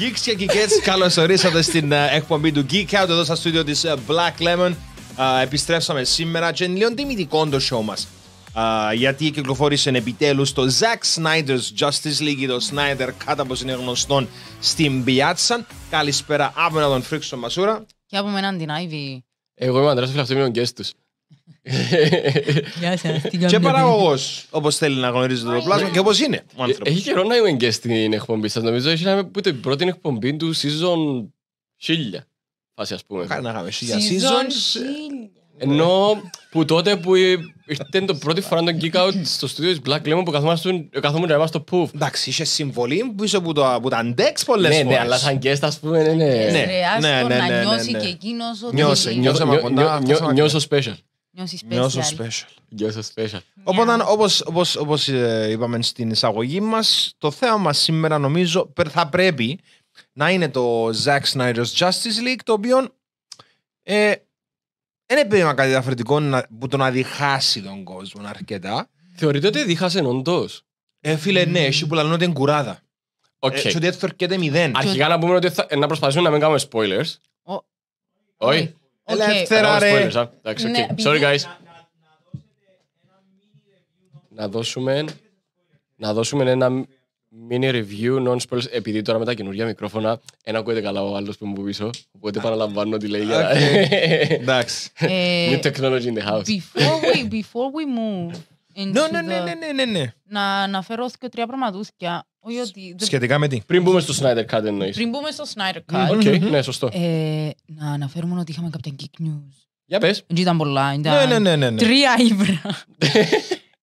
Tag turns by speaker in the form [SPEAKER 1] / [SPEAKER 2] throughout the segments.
[SPEAKER 1] Geeks και Geeks, καλώς ορίσατε στην ε, εκπομπή του Geek Out εδώ στο στούντιο της ε, Black Lemon. Ε, επιστρέψαμε σήμερα και είναι λίγο τιμητικό το show μας. Γιατί κυκλοφόρησε επιτέλους το Zack Snyder's Justice League, το Snyder κάτω όπως είναι γνωστό, στην πιάτσα. Καλησπέρα από τον Φρίξο Μασούρα.
[SPEAKER 2] Και από έναν την Ivy.
[SPEAKER 1] Εγώ είμαι ο Αντρέας Φιλαυτομίου και
[SPEAKER 2] και παραγωγός,
[SPEAKER 3] όπως θέλει να γνωρίζει το πλάσμα και όπως είναι. Ε, έχει καιρό να είμαι και στην εκπομπή σας. Νομίζω ότι είχαμε που την πρώτη εκπομπή του season 1000. Φάση, ας πούμε. Κάνα Season 1000 Ενώ που τότε που ε, ήταν το πρώτη φορά το geek out στο στούντιο της Black Lemon που καθόμουν να στο πουφ. Εντάξει, είσαι συμβολή πίσω από τα αντέξ πολλές ναι, ναι, φορές. Ναι, αλλά σαν guest ας πούμε, ναι, ναι. Ναι,
[SPEAKER 2] ναι, ναι, ναι, special. Νιώσω
[SPEAKER 1] special.
[SPEAKER 3] Νιώσω special.
[SPEAKER 1] Οπότε, ναι. όπως, ε, είπαμε στην εισαγωγή μας, το θέμα μας σήμερα νομίζω θα πρέπει να είναι το Zack Snyder's Justice League, το οποίο ε, είναι επέμεινε κάτι διαφορετικό που τον διχάσει τον κόσμο αρκετά. Θεωρείτε ότι διχάσει όντως. Ε, φίλε, ναι, εσύ
[SPEAKER 3] που λαλούν ότι είναι κουράδα. Okay. Ε, ότι έρθω μηδέν. Αρχικά να πούμε ότι να προσπαθήσουμε να μην κάνουμε spoilers. Όχι. Ελεύθερα ρε. Ναι, Sorry guys. Να δώσουμε... Να δώσουμε ένα mini review non-spoilers, επειδή τώρα με τα καινούργια μικρόφωνα ένα ακούγεται καλά ο άλλος που μου πίσω, οπότε παραλαμβάνω τι λέει Εντάξει. Ε, New technology in the house.
[SPEAKER 2] Before we, before we move into no, no, the... Ναι, ναι, ναι, ναι, ναι. Να αναφέρω και τρία πραγματούσια.
[SPEAKER 3] Σχετικά με τι. Πριν μπούμε στο Snyder Cut εννοείς. Πριν
[SPEAKER 2] μπούμε στο Snyder Cut. ναι, σωστό. Ε, να αναφέρουμε ότι είχαμε κάποια geek news. Για πες. Δεν ήταν πολλά, ήταν ναι, ναι, ναι, ναι. ναι. τρία ύβρα.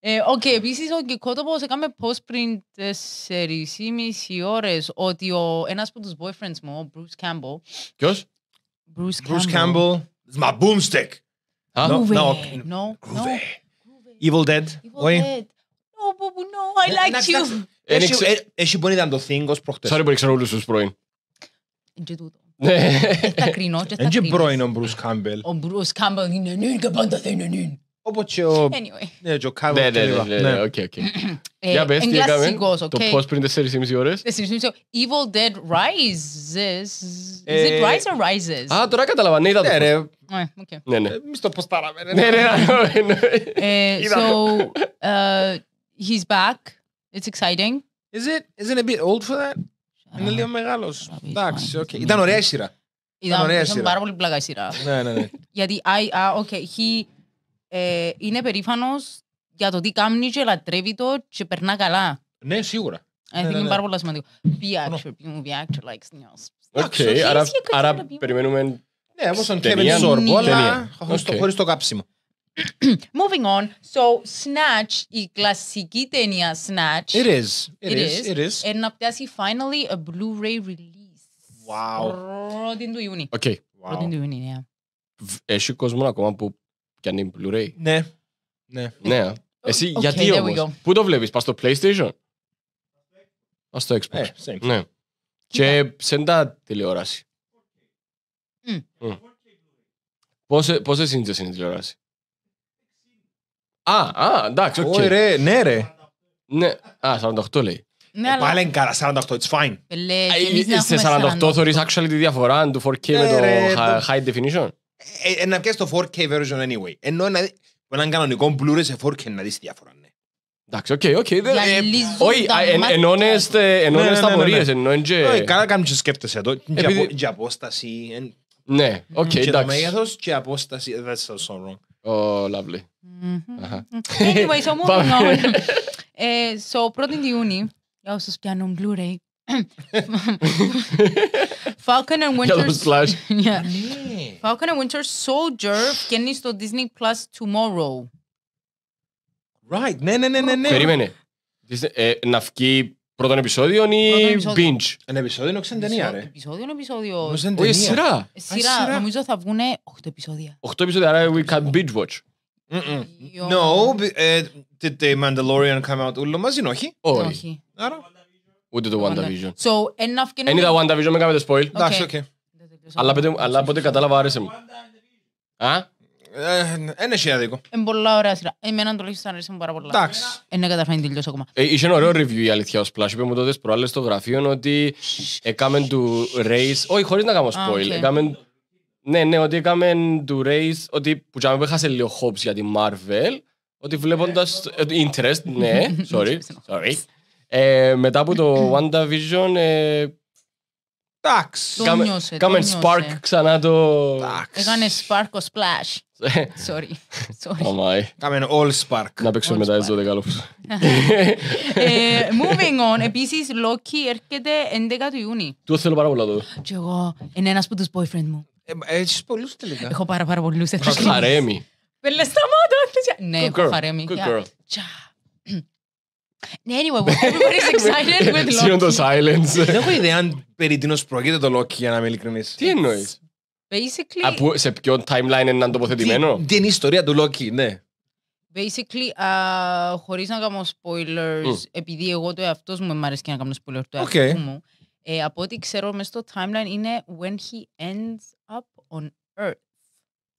[SPEAKER 2] Ε, οκ, okay, επίσης ο Κικότοπος έκανε post πριν τέσσερις ή μισή ώρες ότι ο, ένας από τους boyfriends μου, ο Bruce Campbell...
[SPEAKER 1] Ποιος? Bruce, Bruce Campbell. Campbell. It's my boomstick. Huh? No, no, no, no. Evil Dead. Evil Dead.
[SPEAKER 2] No, Bobo, no, I like you. Ε,
[SPEAKER 1] έχει μπορεί να ήταν το προχτές. Sorry που ήξερα όλους τους πρώην. Είναι τούτο. Ναι. Ε, τα
[SPEAKER 2] κρίνω τα κρίνω. Είναι πρώην
[SPEAKER 1] ο Κάμπελ. Ο
[SPEAKER 2] Μπρούς Κάμπελ είναι νυν και πάντα νυν. Όπως και ο... Ναι, ο
[SPEAKER 3] ναι, ναι, Κάμπελ. Ναι, ναι, ναι, ε, Για Το πώς πριν τώρα ναι, το πώς
[SPEAKER 2] Ναι, ναι, It's exciting. Is it, isn't it a bit old for that?
[SPEAKER 1] Είναι λίγο μεγάλος. Εντάξει, οκ. Ήταν ωραία η
[SPEAKER 2] σειρά. Ήταν ωραία σειρά. πάρα πολύ πλάκα η σειρά. Ναι, ναι, ναι. Γιατί, α, οκ, ε, είναι περήφανος για το τι κάνει και λατρεύει το και περνά καλά. Ναι, σίγουρα. I ε, think ναι, είναι ναι, ναι. πάρα πολύ σημαντικό. Be actor, be actor, like, Οκ,
[SPEAKER 3] άρα περιμένουμε... Ναι, όπως τον Kevin Sorbo, αλλά χωρίς το κάψιμο.
[SPEAKER 2] moving on. So snatch, iklasikite niya snatch. its It, it is. is. It is. And naptasi finally a Blu-ray release. Wow. Rodindo yuni. Okay. Wow. Rodindo yuni niya.
[SPEAKER 3] Εσύ κόσμο ακόμα που πιάνει Blu-ray.
[SPEAKER 2] Ναι. Ναι.
[SPEAKER 3] Ναι. Εσύ okay, γιατί όμως. Πού το βλέπεις. Πας στο PlayStation. Πας στο Xbox. Yeah, same. Ναι. Και σε εντά τηλεόραση. Πόσες είναι τηλεόραση. Α, α, εντάξει, οκ. Okay. ναι, ρε. Ναι, α, 48 λέει. Ναι, ε, αλλά... καλά, 48, it's fine.
[SPEAKER 2] Σε 48
[SPEAKER 3] θεωρείς actually τη διαφορά του
[SPEAKER 1] 4K με ε, το high definition. Ε, να πιάσεις το 4K version anyway. Ενώ έναν κανονικό Blu-ray σε 4K να δεις τη διαφορά, ναι. Εντάξει, οκ, οκ. Όχι,
[SPEAKER 3] ενώνες τα πορείες, ενώνες και... Καλά κάνεις και σκέφτεσαι εδώ,
[SPEAKER 1] και απόσταση.
[SPEAKER 3] Ναι, οκ, εντάξει. Και το μέγεθος
[SPEAKER 1] και απόσταση, that's so wrong.
[SPEAKER 3] Oh, lovely.
[SPEAKER 2] Mm-hmm. Uh-huh. Anyway, so moving on. Uh, so, πρώτη Ιούνιου, για όσους πιάνουν Blu-ray, Falcon and Winter yeah. Falcon and Winter Soldier βγαίνει στο Disney Plus tomorrow. Right, ναι, ναι, ναι, ναι. Περίμενε.
[SPEAKER 3] Ε, να βγει Πρώτον επεισόδιο ή binge. Ένα επεισόδιο είναι οξεντενία, ρε.
[SPEAKER 2] Επεισόδιο, είναι επεισόδιο. Όχι, ε, σειρά. Ε, σειρά, νομίζω θα βγουν 8 επεισόδια.
[SPEAKER 3] 8 επεισόδια, άρα we can binge watch.
[SPEAKER 1] No, ε, did the Mandalorian come out ούλο μαζί, όχι. Όχι.
[SPEAKER 2] Άρα.
[SPEAKER 3] Ούτε το WandaVision.
[SPEAKER 2] So, enough can... είδα
[SPEAKER 3] WandaVision, με κάνετε spoil. Εντάξει, οκ. Αλλά πότε κατάλαβα, άρεσε μου. Είναι έχει άδικο.
[SPEAKER 2] Είναι πολλά ωραία σειρά. Εμένα το λύσεις αρέσει μου πάρα πολλά. Εντάξει. Είναι καταφέρει τελειώσει ακόμα.
[SPEAKER 3] Ε, είχε ένα ωραίο review η αλήθεια ο Splash. Είπε μου τότε προάλλες στο γραφείο ότι έκαμε του race... Όχι, χωρίς να κάνω spoil. Έκαμε... Ναι, ναι, ότι έκαμε του race... Ότι που τσάμε που έχασε λίγο hopes για τη Marvel. Ότι βλέποντας... Interest, ναι. Sorry. Sorry. Ε, μετά από το WandaVision... Ε, Εντάξει. Κάμε spark ξανά το...
[SPEAKER 2] Έκανε spark ο splash. Sorry. Sorry.
[SPEAKER 3] Κάμε oh all spark. Να παίξω μετά τις 12
[SPEAKER 2] Moving on. Επίσης, Loki έρχεται 11 του Ιούνι.
[SPEAKER 3] Του θέλω πάρα πολλά το.
[SPEAKER 2] Και εγώ. Είναι ένας από τους boyfriend μου. Ε, έχεις πολλούς τελικά. Έχω πάρα πάρα πολλούς. Χαρέμι. Πέλε σταμάτα. Ναι, έχω χαρέμι. Good girl. Ναι, anyway, everybody's excited with Loki. Σύνον το
[SPEAKER 3] silence. Δεν έχω ιδέα περί τίνος πρόκειται το Loki για να είμαι ειλικρινής. Τι εννοείς.
[SPEAKER 2] Basically, Από, σε
[SPEAKER 3] ποιον timeline είναι τοποθετημένο. Τι, την ιστορία του Λόκη, ναι.
[SPEAKER 2] Basically, uh, χωρίς να κάνω spoilers, mm. επειδή εγώ το εαυτός μου μ' αρέσει να κάνω spoilers το okay. εαυτό μου, ε, από ό,τι ξέρω μέσα στο timeline είναι when he ends up on earth.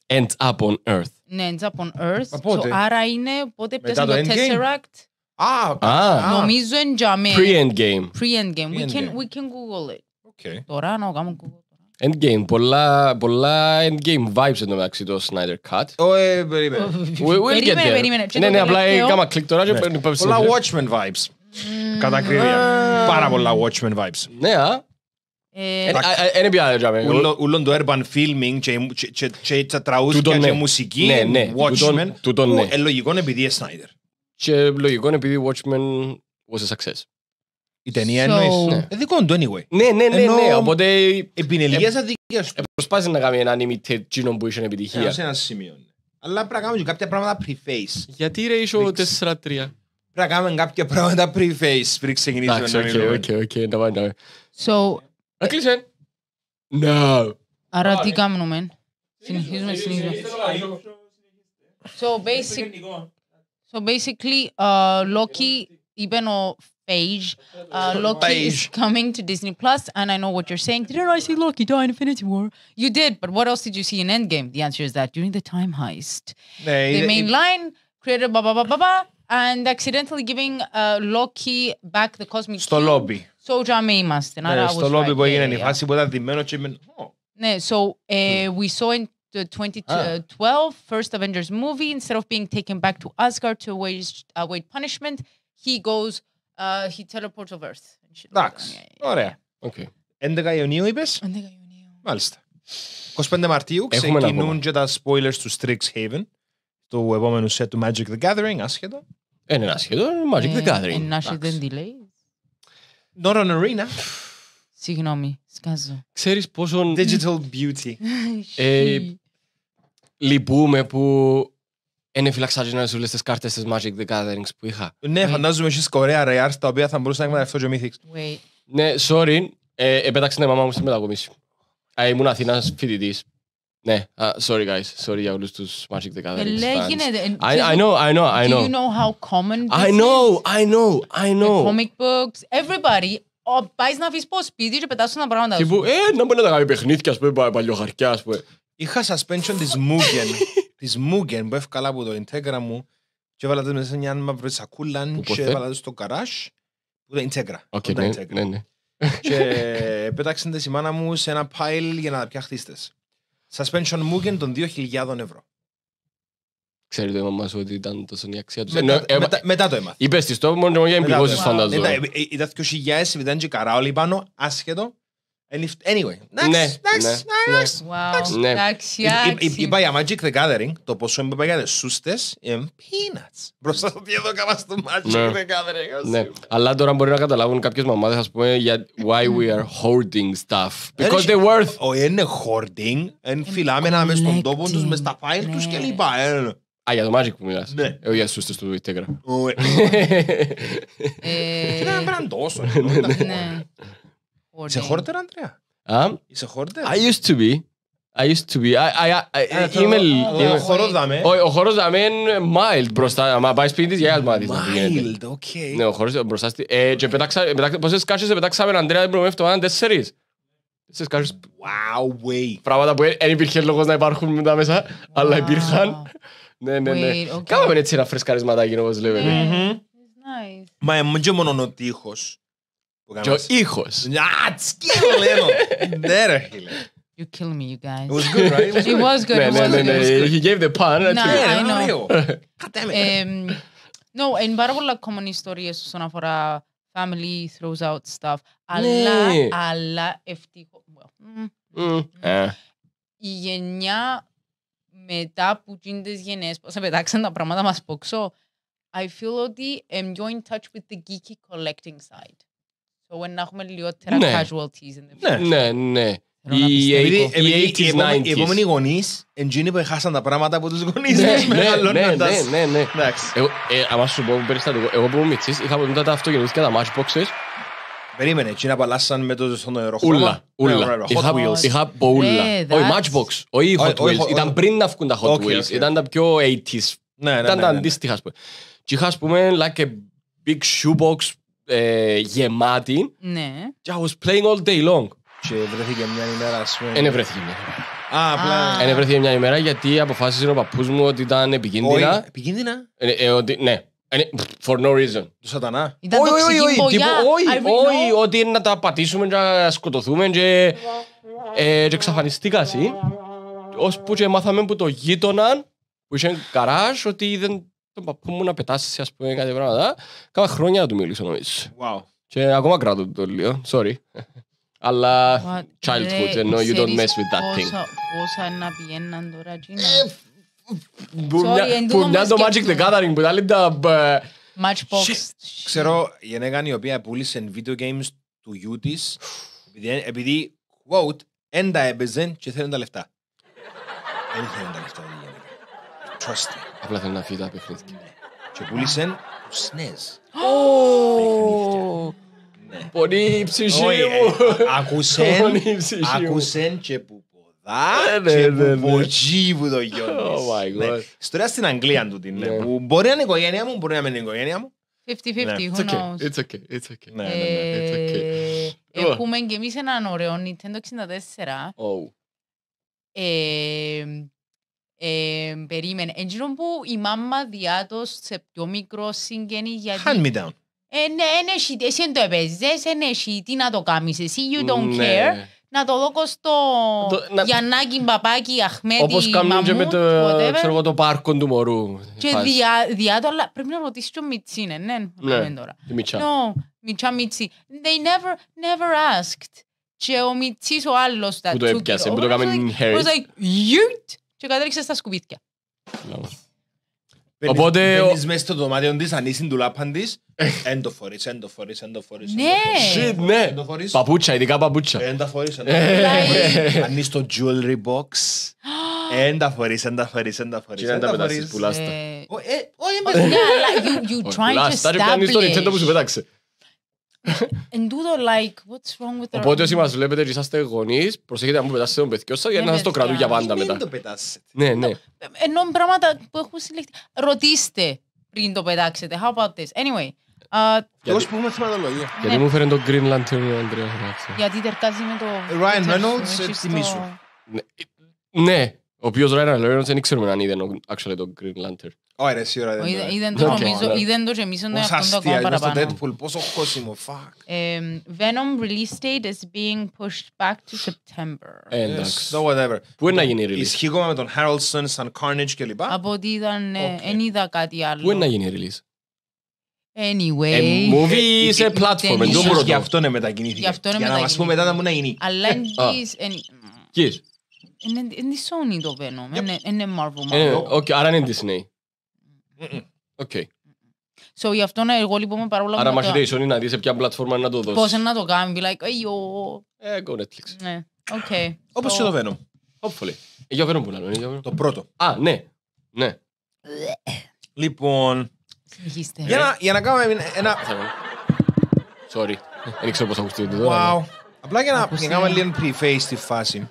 [SPEAKER 3] Ends up on earth.
[SPEAKER 2] Ναι, ends up on earth. So, άρα είναι πότε πιάσαμε το, το Tesseract. Ah, ah. Νομίζω εν τζαμέ. Pre-endgame. Pre-endgame. We, can, we can Google it. Okay. Τώρα να κάνω Google.
[SPEAKER 3] Endgame, πολλά, πολλά endgame vibes εν τω μεταξύ το Snyder Cut. Ωε, περίμενε. Περίμενε, περίμενε. Ναι, ναι, απλά κάμα κλικ τώρα και παίρνει πέψη. Πολλά Watchmen vibes. Κατά ακρίβεια.
[SPEAKER 2] Πάρα πολλά
[SPEAKER 1] Watchmen vibes. Ναι, α. Είναι πια δεν τζάμε. Ούλον το urban filming και τα τραούθια και ναι. μουσική, ναι, ναι. Watchmen, ελογικών επειδή είναι Snyder.
[SPEAKER 3] Και είναι επειδή Watchmen was a success. Η ταινία so... εννοείς. Ναι. Ε, δικό του anyway. Ναι, ναι, ναι, ναι. Οπότε... Επινελικές αδικίες του. Προσπάζει να κάνει ένα animated κοινό που είχε επιτυχία. Ναι, σε
[SPEAKER 1] ένα σημείο. Ναι. Αλλά πρέπει να κάνουμε κάποια πράγματα preface. Γιατί ρε είσαι ο 4-3. Πρέπει να κάνουμε κάποια πράγματα
[SPEAKER 3] preface πριν
[SPEAKER 1] ξεκινήσουμε.
[SPEAKER 3] Εντάξει, οκ, οκ, οκ. Να πάει, να πάει.
[SPEAKER 2] So... Να κλείσε. No. Άρα τι κάνουμε. Συνεχίζουμε, συνεχίζουμε. So, basic... so basically, uh, Loki είπε ο Beige. Uh, Loki Beige. is coming to Disney Plus, and I know what you're saying. Didn't I see Loki die in Infinity War? You did, but what else did you see in Endgame? The answer is that during the time heist,
[SPEAKER 1] they, the main
[SPEAKER 2] line created blah blah blah blah blah, and accidentally giving uh, Loki back the cosmic. Στο lobby. Σοτζάμε είμαστε. Ναι, στο lobby που
[SPEAKER 1] έγινε η φάση που ήταν δημένο και με...
[SPEAKER 2] Ναι, so uh, we saw in the 2012 first Avengers movie, instead of being taken back to Asgard to await, uh, await punishment, he goes Uh, he teleports of Earth. Εντάξει. Ωραία.
[SPEAKER 1] Okay. 11 Ιουνίου είπες. 11 Ιουνίου. Μάλιστα. 25 Μαρτίου ξεκινούν και τα spoilers του Strixhaven του επόμενου set του Magic the Gathering, άσχετο. Είναι άσχετο, Magic the ε, Gathering. Είναι άσχετο,
[SPEAKER 2] δεν delay. Not on arena. Συγγνώμη, σκάζω. Ξέρεις πόσο... Digital
[SPEAKER 3] beauty. Ε, λυπούμε που είναι φιλαξαγενέ όλε τις κάρτες της Magic the Gatherings που είχα. Ναι, ε. φαντάζομαι εσείς κορέα ρε ρεάρ τα οποία θα μπορούσαν να εκμεταλλευτώ και μύθιξ. Ναι, sorry, ε, επέταξε η ναι, μαμά μου στην μετακομίση. Α, ήμουν Αθήνας φοιτητής. Ναι, uh, sorry guys, sorry για όλους τους Magic the Gatherings ε, fans. Ε, I, I know, I know, I know. Do you know
[SPEAKER 2] how common this I know,
[SPEAKER 3] I know, I know. The comic
[SPEAKER 2] books, everybody πάεις να αφήσει πω σπίτι και πετάσουν τα πράγματα σου.
[SPEAKER 3] Ε, να μπορεί να τα κάνει παιχνίδια, ας πούμε, παλιοχαρκιά, ας πούμε.
[SPEAKER 1] Είχα suspension της Mugen, της Mugen που έφκαλα από το Integra μου και έβαλα το μέσα σε μια μαύρη σακούλα και έβαλα το στο καράζ που ήταν Integra.
[SPEAKER 3] Okay, ναι, ναι, ναι.
[SPEAKER 1] και πέταξαν τη μάνα μου σε ένα pile για να τα πια χτίστες. Suspension Mugen των 2.000 ευρώ.
[SPEAKER 3] Ξέρετε το μαμά ότι ήταν τόσο η αξία
[SPEAKER 1] τους. Μετά, ε, μετά, μετά το έμαθα.
[SPEAKER 3] Είπες της το μόνο για
[SPEAKER 1] πληγώσει, φανταζόμαι. Ήταν 2.000, ε, ε, ήταν και όλοι πάνω, άσχετο. Anyway, next, next, next,
[SPEAKER 2] next. Είπα
[SPEAKER 1] για Magic the Gathering, το πόσο είπα για τις σούστες, peanuts. Μπροστά στο τι εδώ κάμα στο Magic the Gathering.
[SPEAKER 3] Αλλά τώρα μπορεί να καταλάβουν κάποιες μαμάδες, ας πούμε, για why we are hoarding stuff. Because they're worth... Όχι, είναι hoarding, είναι φυλάμενα μες στον τόπο τους, μες στα file τους λοιπά. Α, για το Magic που μιλάς. Ναι. για σούστες του Integra. Όχι.
[SPEAKER 1] Είσαι χόρτερ, Αντρέα.
[SPEAKER 3] Είσαι χόρτερ. I used to be. I used to be. Ε, ε, είμαι λίγο. Ο χορός δαμε. Ο χορός δαμε είναι mild μπροστά. Αν πάει σπίτι της για μου να οκ. Ναι, ο χορός μπροστά. Ε, και πόσες κάτσες πετάξαμε, Αντρέα, την προηγούμενη εβδομάδα, τέσσερις. Wow, Πράγματα που δεν υπήρχε λόγος να υπάρχουν μετά μέσα, αλλά υπήρχαν. Yo hijos.
[SPEAKER 2] killing
[SPEAKER 3] Better, You
[SPEAKER 2] kill me, you guys. It was good, right? It was It good. was good. No, it no, was no, good, it was no. good. He gave the pun. that's No. it. I know. God damn it. Εμ, no, είναι πάρα πολλά common ιστορίες όσον αφορά family throws out stuff. Αλλά, Ναι. αλλά ευτυχώς... well, mm,
[SPEAKER 3] Mm. Ε,
[SPEAKER 2] η γενιά μετά που γίνουν τις γενιές, πώς πετάξαν τα πράγματα μας ποξώ, I feel ότι I'm in touch with the geeky collecting side. So να έχουμε λιγότερα casualties in the ναι. future.
[SPEAKER 3] Ναι, ναι.
[SPEAKER 1] Οι επόμενοι γονείς εντζήνοι που έχασαν τα πράγματα από τους ναι, γονείς τους ναι, μεγαλώνοντας.
[SPEAKER 3] Ναι, ναι, ναι. Αν ε, σου πω περιστατικό, εγώ που είμαι είχα ποτέ τα τα matchboxes Περίμενε, έτσι απαλλάσσαν με το στον αεροχρώμα. Ούλα, ούλα. Είχα, είχα πολλά. Όχι, Matchbox, όχι Hot Wheels. Ήταν πριν να βγουν ε, γεμάτη. Ναι. Και I was playing all day long. Και
[SPEAKER 2] βρέθηκε μια ημέρα, ας πούμε. Δεν βρέθηκε μια
[SPEAKER 3] ημέρα. Α, απλά. Δεν βρέθηκε μια ημέρα γιατί αποφάσισε ο παππούς μου ότι ήταν επικίνδυνα. επικίνδυνα. Ε, ε, ότι, ναι. Ε, for no reason. Του σατανά. Όχι, όχι, όχι. Όχι, ότι να τα πατήσουμε, να σκοτωθούμε και, ε, και εξαφανιστήκα εσύ. και μάθαμε που το γείτονα που είχε καράζ ότι δεν τον παππού μου να πετάσεις, ας πούμε, κάτι πράγματα. Κάμα χρόνια να του μιλήσω, νομίζω. Wow. Και ακόμα κράτω το λίγο, sorry. Αλλά childhood, you know, you don't mess with that thing.
[SPEAKER 2] Πόσα να πιέναν τώρα, Τζίνα.
[SPEAKER 3] Ε, που μια το Magic
[SPEAKER 1] the Gathering, που τα λέει τα... Matchbox. Ξέρω, η ενέγανη η οποία πούλησε video games του γιού της, επειδή, quote, έντα έπαιζε και θέλουν τα λεφτά. Δεν θέλουν τα λεφτά, Trust me. Απλά θέλει να φύγει ναι. τα παιχνίδια. Και πούλησε τους νες. Πονή ε, ψυχή μου. Ακούσε και που ποδά ε, ναι, και ναι, που ποτζί που το γιώνεις. Oh Ιστορία στην Αγγλία του την. Μπορεί να είναι η οικογένεια μου, μπορεί να μην είναι η οικογένεια μου.
[SPEAKER 2] 50-50, who knows.
[SPEAKER 1] It's okay, it's okay. Ε, it's
[SPEAKER 2] okay. Έχουμε και εμείς έναν ωραίο Nintendo 64. Ε, περίμενε. Εγγύρω που η μάμα διά το σε πιο μικρό συγγένει γιατί... Hand me down. Ε, ναι, εσύ, εσύ δεν το έπαιζες, εσύ, τι να το κάνεις εσύ, you don't ναι. care. Να το δω στο το, να... Γιαννάκη, Μπαπάκη, Αχμέτη, Όπως κάνουν και με το, ξέρω,
[SPEAKER 3] το πάρκο του μωρού. Και διά,
[SPEAKER 2] διά το, αλλά πρέπει να ρωτήσεις και ο Μιτσί, ναι, ναι, ναι, τώρα. Μιτσά. No, Μιτσά, Μιτσί. They never, never asked. Και ο Μιτσίς ο άλλος. Που το έπιασε, που το έκαμε Harry. Was like, you και κατέληξε στα σκουπίτια.
[SPEAKER 3] Οπότε... Μπαίνεις
[SPEAKER 1] μέσα στο δωμάτιο της, ανοίσεις του λάπαν της, ε. εν το φορείς, εν το φορείς, εν το φορείς. Ναι! Shit, ναι. Παπούτσα, ειδικά παπούτσα. Εν τα φορείς, εν ε. φορείς. Ε. το jewelry box. Εν τα φορείς, εν τα φορείς, εν τα φορείς. Και εν τα ναι.
[SPEAKER 2] Όχι, αλλά You trying to establish. το Εν like, what's wrong with Οπότε όσοι
[SPEAKER 3] μας βλέπετε και είσαστε γονείς, προσέχετε να μου πετάσετε τον παιδιό σας να ναι, σας το κρατούν για πάντα μετά. Ναι, ναι. Ε,
[SPEAKER 2] ενώ πράγματα που έχουν συλλεχθεί. Ρωτήστε πριν το πετάξετε. How about this. Anyway. Ναι.
[SPEAKER 3] Γιατί μου φέρνει το Green Lantern ο
[SPEAKER 2] Γιατί τερκάζει με το... Ryan Reynolds, θυμίσου. Ε,
[SPEAKER 3] ναι, ε, ναι. Ο οποίος Ράιν Αλέρονς δεν ξέρουμε αν είδαν actually τον Green Lantern.
[SPEAKER 1] Όχι ρε, σίγουρα είδαν ναι, ναι, ναι. το. Είδαν το και εμείς τον εαυτόν το ακόμα παραπάνω. Πόσο αστεία, Deadpool, πόσο κόσμιο, fuck.
[SPEAKER 2] Ε, Venom release date is being pushed back to September. Ε, εντάξει. So
[SPEAKER 1] whatever. Πού είναι να γίνει η release. Ισχύγουμε με τον Harrelson, σαν Carnage και λοιπά.
[SPEAKER 2] Από ότι ήταν, δεν ε, είδα
[SPEAKER 3] κάτι άλλο. Πού είναι να γίνει η release.
[SPEAKER 2] Anyway. A movie is a platform. γι' αυτό
[SPEAKER 3] είναι μετακινήθηκε. Για να μας πούμε μετά να μου να γίνει. Αλλά είναι... Κοίς.
[SPEAKER 2] Είναι Sony το Venom, είναι Marvel. Ε,
[SPEAKER 3] άρα είναι Disney. Οκ.
[SPEAKER 2] So, γι' αυτό εγώ λοιπόν με πάρα που... Άρα μας η
[SPEAKER 3] Sony να δει σε ποια πλατφόρμα να το δώσει. Πώς
[SPEAKER 2] να το κάνει, like, αιώ. Ε, go Netflix. Ναι, οκ. Όπως και το Venom.
[SPEAKER 3] Hopefully. Ε, για Venom που λέω. Το πρώτο. Α, ναι. Ναι. Λοιπόν... Συνεχίστε. Για να κάνουμε ένα... Sorry.
[SPEAKER 1] Δεν ξέρω πώς ακουστείτε το Wow. Ναι. Απλά για να κάνουμε λίγο preface στη φάση.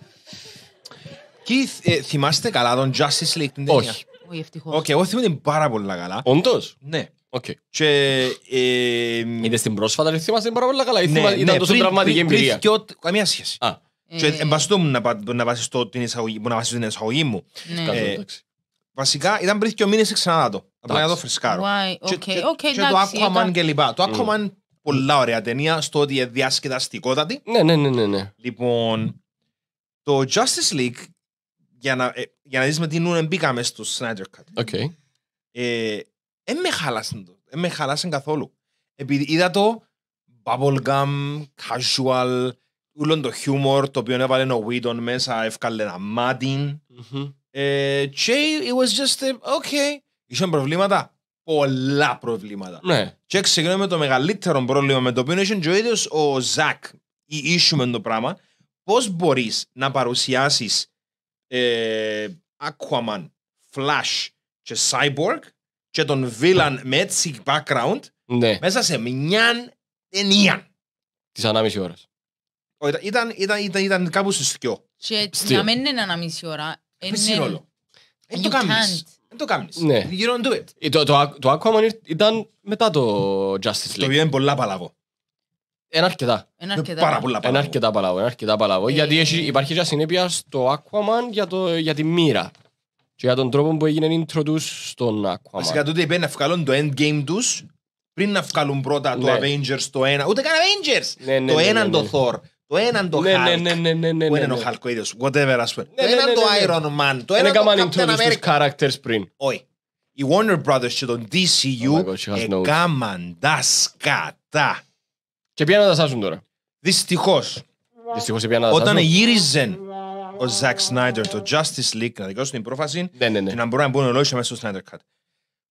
[SPEAKER 1] Και ε, θυμάστε καλά τον Justice League την ταινία. Όχι. Όχι, ευτυχώς. Οκ, εγώ θυμώ την πάρα πολύ καλά. Όντως. Ναι. Okay. Και... ε, Είδες την πρόσφατα και θυμάστε την πάρα πολύ καλά. Ναι, ήταν ναι, τόσο πριν- τραυματική πριν- εμπειρία. πριν και ό, Καμία σχέση. Α, Και Ε, εμπαστούμε να πα- να βασιστώ την εισαγωγή- που να βασιστώ την εισαγωγή μου. ναι. κάτω, Ε, εντάξει. Βασικά ήταν πριν και ο μήνες ξανά το. Απλά να το Εντάξει. φρεσκάρω. Why,
[SPEAKER 2] Και- okay, και- okay, και το εντάξει, Aquaman και
[SPEAKER 1] λοιπά. Το Aquaman πολλά ωραία ταινία στο ότι διασκεδαστικότατη. Ναι, ναι, ναι, ναι, ναι. Λοιπόν, το Justice League για να, ε, για να δεις με τι νου μπήκαμε στο Snyder Cut. Okay. Ε, ε, με χάλασαν το. Ε, με χάλασαν καθόλου. Επειδή είδα το bubblegum, casual, όλο το χιούμορ το οποίο έβαλε ο Whedon μεσα εφκαλε εύκαλε μάτιν. Ε, και it was just, a, ε, okay. Είχαν προβλήματα. Πολλά προβλήματα. Ναι. Και ξεκινούμε με το μεγαλύτερο πρόβλημα με το οποίο είχε ο ίδιος ο Ζακ ή το πράγμα. Πώς μπορείς να παρουσιάσεις ε, Aquaman, Flash και Cyborg και τον Villain ναι. με έτσι background ναι. μέσα σε μια ταινία. Της ανάμιση ώρας. Ήταν, ήταν, ήταν, ήταν κάπου στι δυο.
[SPEAKER 2] Και μένα είναι ανάμιση ώρα. Παίζει ρόλο. Δεν το κάνεις. Δεν το κάνεις. Ναι. You
[SPEAKER 3] don't do it. Ε, το, το, το Aquaman ήταν μετά το Justice League. Το είναι πολλά παλαβό. Είναι αρκετά. Είναι αρκετά πάρα πολλά παλαβό. Είναι αρκετά παλαβό, είναι αρκετά παλαβό. Ε... Γιατί έχει, ε, ε. υπάρχει και συνέπεια στο Aquaman για, το, για τη μοίρα. Και για τον τρόπο που έγινε introduce στον Aquaman. Βασικά
[SPEAKER 1] τούτε είπε να βγάλουν το endgame τους πριν να βγάλουν πρώτα ναι. το Avengers το ένα. Ούτε καν Avengers! Ναι, ναι, το ναι, έναν ναι, το ναι. Thor. Το έναν το Hulk. Που είναι ο Hulk ο ίδιος. Whatever ας πούμε.
[SPEAKER 2] Το έναν το Iron
[SPEAKER 1] Man. Το έναν το Captain America. τους characters πριν. Όχι. Οι Warner Brothers και τον DCU έκαναν τα σκατά. Και ποια να τα σάσουν τώρα. Δυστυχώς. Δυστυχώς να τα Όταν γύριζε ο Ζακ Σνάιντερ το Justice League να δικαιώσουν την πρόφαση ναι, ναι, ναι. και να μπορούν να μπουν ολόκληρο μέσα στο Snyder Cut.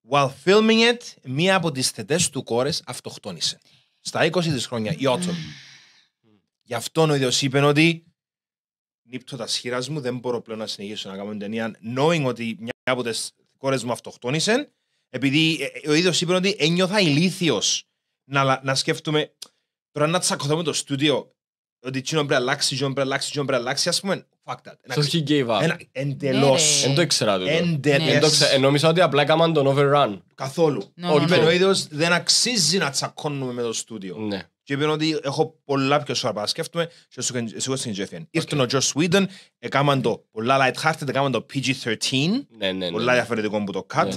[SPEAKER 1] While filming it, μία από τις θετές του κόρες αυτοκτόνησε. Στα 20 της χρόνια, η Autumn. Γι' αυτόν ο ίδιος είπε ότι νύπτω τα σχήρας μου, δεν μπορώ πλέον να συνεχίσω να κάνω την ταινία, knowing ότι μια από τις κόρες μου αυτοκτόνησε, επειδή ε, ε, ο ίδιος είπε ότι ένιωθα ηλίθιος να, να σκέφτομαι Τώρα να τσακωθώ με το στούντιο ότι τσινό πρέπει να αλλάξει, τσινό πρέπει να αλλάξει, τσινό πρέπει να αλλάξει, ας πούμε, fuck that. So he gave up. εντελώς. Δεν ναι, το ήξερα τούτο. Εντελώς. Ενόμισα ότι απλά έκαναν τον overrun. Καθόλου. Όχι. Ναι, είπε ναι, ο ίδιος δεν αξίζει να τσακώνουμε με το στούντιο. Ναι. Και είπε ότι έχω πολλά πιο σοβαρά να σκέφτομαι και σίγουρα στην Τζέφιεν. Ήρθαν ο Josh Whedon, έκαναν το πολλά light-hearted, έκαναν το PG-13, πολλά διαφορετικό που το cut.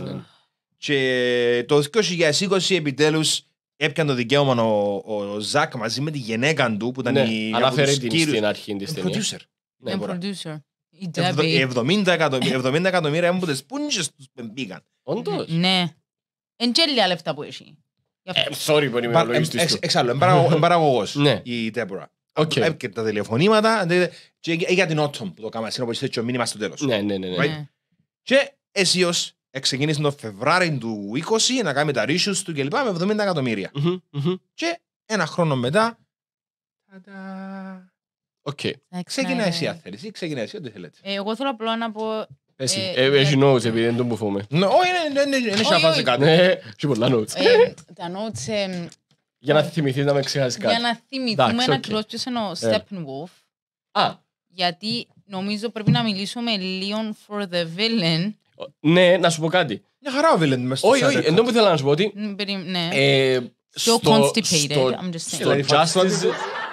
[SPEAKER 1] Και το 2020 επιτέλους Έπιανε το δικαίωμα ο, ο Ζακ μαζί με τη γυναίκα του που ήταν ναι, η. Αναφέρει την κύριους... στην αρχή της ταινία. Producer.
[SPEAKER 2] Ναι, producer. Η
[SPEAKER 1] 70 εκατομμύρια από τις πούντζες τους μπήκαν.
[SPEAKER 2] Όντως. Ναι. Εν τέλεια λεφτά που έχει.
[SPEAKER 1] Ε, sorry που είμαι ο της ε, του. Εξάλλου, εμπαραγωγός ναι. η Τέμπορα. Έπαιρνε ε, τα τηλεφωνήματα και για την Autumn που το κάναμε. Συνοπολιστές και ο μήνυμα στο τέλος. Ναι, ναι, ναι. ναι. ναι. Και εσύ Εξεκίνησε τον Φεβράριο του 20 να κάνει τα ρίσους του κλπ. με 70 εκατομμυρια Και ένα χρόνο μετά.
[SPEAKER 3] Οκ. Okay. Ξεκινάει εσύ, αν ή Ξεκινάει εσύ, ό,τι θέλετε.
[SPEAKER 2] Ε, εγώ θέλω απλό να πω. Εσύ, έχει
[SPEAKER 3] νότς ε, ε, επειδή δεν τον πουφούμε. Ναι, όχι, δεν έχει να φάσει κάτι. Ναι, έχει πολλά νότς. Τα νότς... Για να θυμηθείς να με ξεχάσεις κάτι. Για να θυμηθούμε ένα ακριβώς ποιος ο
[SPEAKER 2] Steppenwolf. Α. Γιατί νομίζω πρέπει να μιλήσουμε λίγο for the villain.
[SPEAKER 3] Ναι, να σου πω κάτι. Μια χαρά ο Βίλεντ μέσα στο Όχι, όχι, ενώ που ήθελα να σου πω ότι.
[SPEAKER 2] Ναι. Ε,
[SPEAKER 3] στο, constipated, στο, I'm just saying. Στο Justice,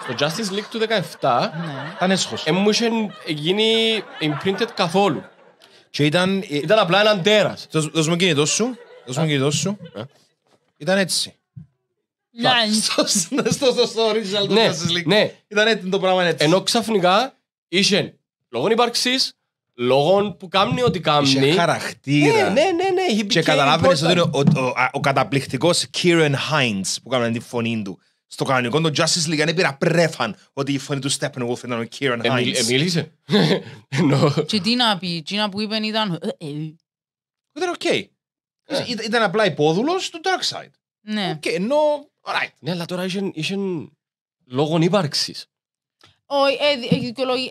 [SPEAKER 3] στο Justice League του 17 ναι. ήταν έσχος. Ε, μου είχε γίνει imprinted καθόλου. Και ήταν... Ε, ήταν απλά έναν τέρας. Δώσ' μου κινητό σου. Δώσ' μου κινητό σου. Ήταν έτσι. Στο original του Justice ναι, League. Ναι. Ήταν έτσι το πράγμα έτσι. Ενώ ξαφνικά είχε λόγω υπάρξης Λόγων που κάνει ό,τι κάνει. Είχε χαρακτήρας. Ναι, ναι, ναι. ναι. Και καταλάβαινες ότι είναι
[SPEAKER 1] ο, ο, ο, ο καταπληκτικός Kieran Hines που κάνει τη φωνή του. Στο κανονικό του Justice League δεν πήρα πρέφαν ότι η φωνή του Steppenwolf ήταν ο Κίρεν Hines. Εμίλησε.
[SPEAKER 2] Και τι να πει, τι να που είπε ήταν... Ε, ε. Ήταν οκ. Ε. Ήταν απλά υπόδουλος του Darkseid. Ναι. ενώ... Ναι, αλλά τώρα είχε
[SPEAKER 3] λόγων ύπαρξης.
[SPEAKER 2] Όχι, ε,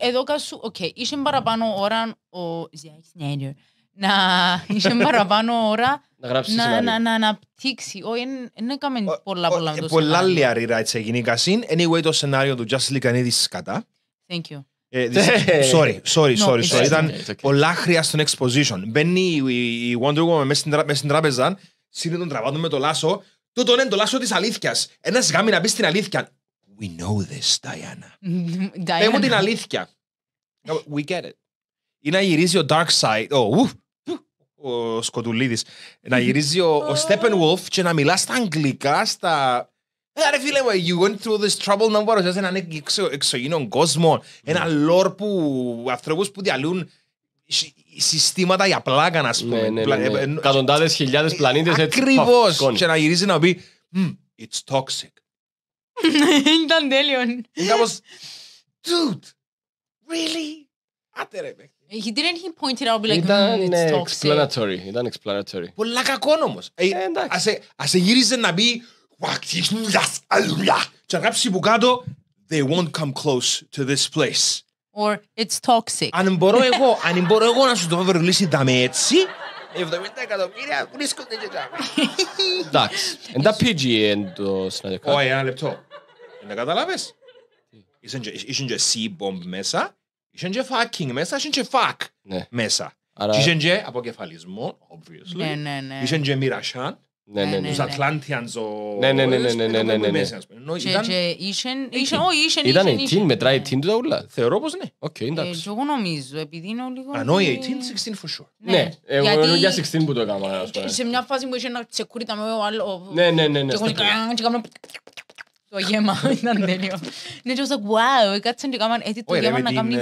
[SPEAKER 2] ε, εδώ κασού, οκ, είσαι παραπάνω ώρα ο να είσαι παραπάνω ώρα να αναπτύξει. Όχι, δεν έκαμε πολλά πολλά με το σενάριο. Πολλά λιαρίρα
[SPEAKER 1] έτσι έγινε η Κασίν. Anyway, το σενάριο του Just Like Anidis
[SPEAKER 2] κατά. Thank you.
[SPEAKER 1] Ε, sorry, sorry, sorry. sorry. Ήταν πολλά χρειά στον exposition. Μπαίνει η Wonder Woman μέσα στην τράπεζα, σύνδε τον τραβάτο με το λάσο. Τούτον είναι το λάσο της αλήθειας. Ένας γάμι να μπει στην αλήθεια. We know this, Diana.
[SPEAKER 2] Diana. Πέμουν την
[SPEAKER 1] αλήθεια. We get it. Ή να γυρίζει ο Dark Side, oh, ο Σκοτουλίδης, να γυρίζει ο, ο Steppenwolf και να μιλά στα αγγλικά, στα... Άρα ε, φίλε μου, you went through this trouble να παρουσιάζει έναν εξω, κόσμο, ένα λόρ ναι. που ανθρώπους που διαλύουν συστήματα για πλάκα, να πούμε. Ναι, ναι, ε, ε,
[SPEAKER 3] Κατοντάδες χιλιάδες πλανήτες
[SPEAKER 1] έτσι. Ακριβώς. Και να γυρίζει να πει, it's toxic.
[SPEAKER 2] in Dandelion. And I was, dude, really? He didn't he point it out be like, Ήταν mm, uh, explanatory.
[SPEAKER 3] Ήταν explanatory.
[SPEAKER 2] Πολλά κακό όμως.
[SPEAKER 1] Ας γύριζε να πει και να γράψει που κάτω They won't come close to this place.
[SPEAKER 2] Or it's toxic. Αν μπορώ
[SPEAKER 1] εγώ, αν μπορώ εγώ να σου το βρω λύσει δαμε έτσι εκατομμύρια βρίσκονται και τζάμε. Εντάξει. Εν τα PGA το συναδεκά. Όχι, ένα λεπτό. Εν τα καταλάβες. Ήσουν και C-bomb μέσα, ήσουν και fucking μέσα, ήσουν και fuck ναι. μέσα. Άρα... και obviously.
[SPEAKER 2] Ναι, ναι,
[SPEAKER 3] ναι
[SPEAKER 1] ναι, ε, ναι, ναι, ναι. Τους Ατλάντιανς ο... Ναι, ναι, ναι, ναι, ναι, ναι, ναι, ναι, ναι.
[SPEAKER 2] Ήταν 18,
[SPEAKER 3] μετράει 18 ναι, ναι, Θεωρώ πως ναι. ναι, εντάξει. ναι,
[SPEAKER 2] εγώ νομίζω, επειδή είναι λίγο... ναι, ναι, 18, 16 for sure. Ναι, ναι, ναι, για
[SPEAKER 3] 16 που το έκανα. Σε
[SPEAKER 2] μια φάση που δεν, ένα δεν, άλλο... Ναι, ναι, ναι, ναι. Το γέμα ήταν τέλειο. Ναι, και έτσι το γέμα να κάνει...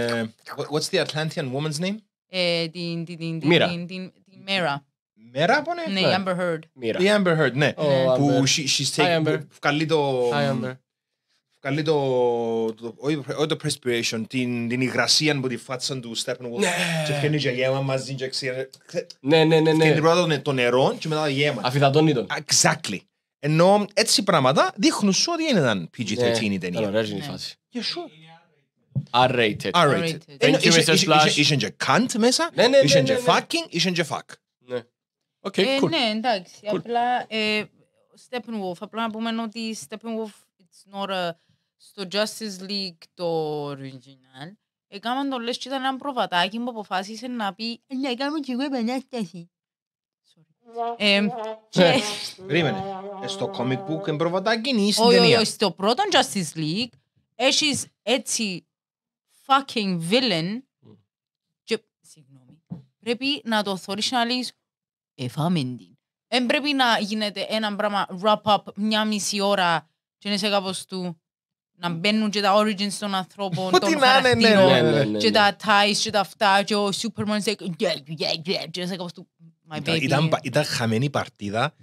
[SPEAKER 2] Ε,
[SPEAKER 1] Μέρα από Ναι, η Amber
[SPEAKER 2] Heard. Η
[SPEAKER 1] Amber Heard, ναι. ναι. Που she's taking... Βγαλεί το... Καλεί το, όχι το perspiration, την, υγρασία που τη φάτσαν του Steppenwolf ναι. και φτιάχνει και γέμα μαζί και ξέρει. Ναι, ναι, ναι, ναι. Φτιάχνει πρώτα το νερό και μετά το γέμα. Αφιδατώνει τον. Exactly. Ενώ έτσι πράγματα δείχνουν σου ότι ήταν PG-13 η ταινία. Ωραία, είναι η φάση. Yeah, sure. R-rated. R-rated. Thank you, Mr. Slash. Είσαι και cunt μέσα, είσαι και fucking, είσαι και fuck.
[SPEAKER 2] Okay, ε, Ναι, εντάξει. Cool. Απλά ε, Steppenwolf, απλά να πούμε ότι Steppenwolf it's not a, στο Justice League το original. Έκαναν το λες και ήταν ένα προβατάκι που αποφάσισε να πει «Να κάνω και εγώ επανάσταση». Ε,
[SPEAKER 1] περίμενε. Ε, στο comic book είναι προβατάκι ή στην ταινία. Όχι,
[SPEAKER 2] στο πρώτο Justice League έχεις έτσι fucking villain και συγγνώμη, πρέπει να το θωρείς να λύσεις εφάμε την. Δεν πρέπει να γίνεται ένα πράγμα wrap-up μια μισή ώρα και να είσαι κάπως του να μπαίνουν και τα origins των ανθρώπων, των ναι, χαρακτήρων, ναι, ναι, και τα ties και τα αυτά, και ο Superman σε... και είσαι κάπως του... my baby.
[SPEAKER 1] Ήταν χαμένη παρτίδα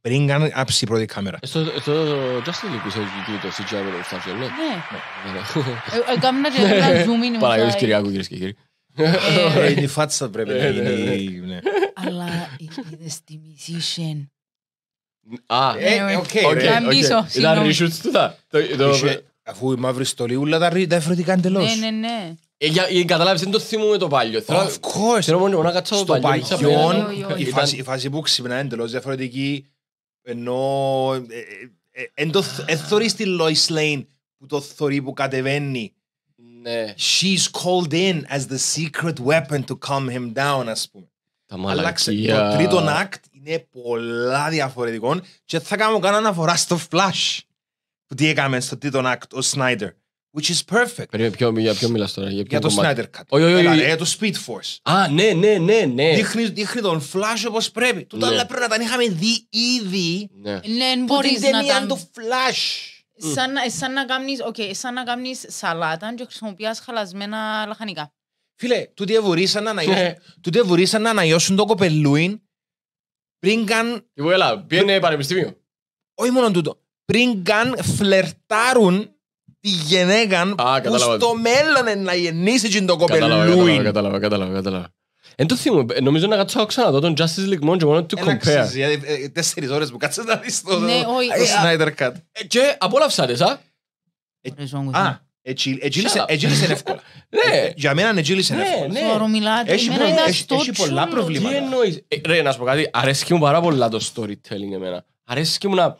[SPEAKER 1] πριν καν άψει η πρώτη κάμερα. Ε, στο ε, Justin που είσαι το CGI με το
[SPEAKER 3] Σταφιό, ναι. Ναι. Έκαμε ε, ένα zoom in. Παραγγελίες Κυριακού, κυρίες και κύριοι. Είναι ε, η φάτσα πρέπει να είναι. Ναι. Ναι.
[SPEAKER 2] Αλλά είδες τη musician.
[SPEAKER 3] Α, ε, ναι, οκ. Ήταν ρίσουτς του τα.
[SPEAKER 1] Αφού η μαύρη στολή ούλα τα διαφορετικά εντελώς. Ναι,
[SPEAKER 2] ναι, ναι. Ε,
[SPEAKER 3] καταλάβεις, δεν το θυμούμε το παλιό.
[SPEAKER 1] Of course. Θέλω μόνο να κάτσω το παλιό. Στο παλιό η φάση που ξυπνά εντελώς διαφορετική ενώ εν το θωρείς τη Lois Lane που το θωρεί που κατεβαίνει ναι. She's called in as the secret weapon to calm him down, ας πούμε.
[SPEAKER 3] Τα μαλακία. Το τρίτο act
[SPEAKER 1] είναι πολλά διαφορετικό και θα κάνω κανένα αναφορά στο Flash που τι έκαμε στο τρίτο act ο Σνάιντερ. Which is perfect. Περίμενε, ποιο, για ποιο μιλάς τώρα, για, για το Snyder Cut. Όχι, όχι, όχι. Για το Speed Force. Α, ναι, ναι, ναι, ναι. Δείχνει, δείχνει τον Flash όπως πρέπει. Τούτα άλλα ναι. πρέπει να τα είχαμε δει ήδη. Ναι. Ναι, μπορείς να τα... Την ταινία του
[SPEAKER 2] Flash. Σαν, σαν να κάνεις, okay, σαν να κάνεις σαλάτα και χρησιμοποιάς χαλασμένα λαχανικά.
[SPEAKER 1] Φίλε, τούτοι εβουρήσαν να ναι. αναγιώσουν, να αναγιώσουν το κοπελούιν πριν καν... Λοιπόν, έλα, πιένε πανεπιστήμιο. Όχι μόνο τούτο. Πριν καν φλερτάρουν τη
[SPEAKER 3] γυναίκα που στο
[SPEAKER 1] μέλλον να γεννήσει το κοπελούιν.
[SPEAKER 3] Κατάλαβα, κατάλαβα, κατάλαβα. Εν το θυμώ, ε, νομίζω να κάτσω ξανά τον Justice League μόνο και μόνο to compare. Ε, ε, τέσσερις ώρες που κάτσες
[SPEAKER 1] να δεις το ναι,
[SPEAKER 3] Snyder Cut. Και απόλαυσα τις, α.
[SPEAKER 1] Α, ναι. Εγγύλησε εύκολα. Ναι. Για μένα εγγύλησε
[SPEAKER 2] εύκολα. Έχει πολλά προβλήματα.
[SPEAKER 3] Ρε, να σου πω κάτι, αρέσκει μου πάρα πολλά το storytelling εμένα. Αρέσκει μου να...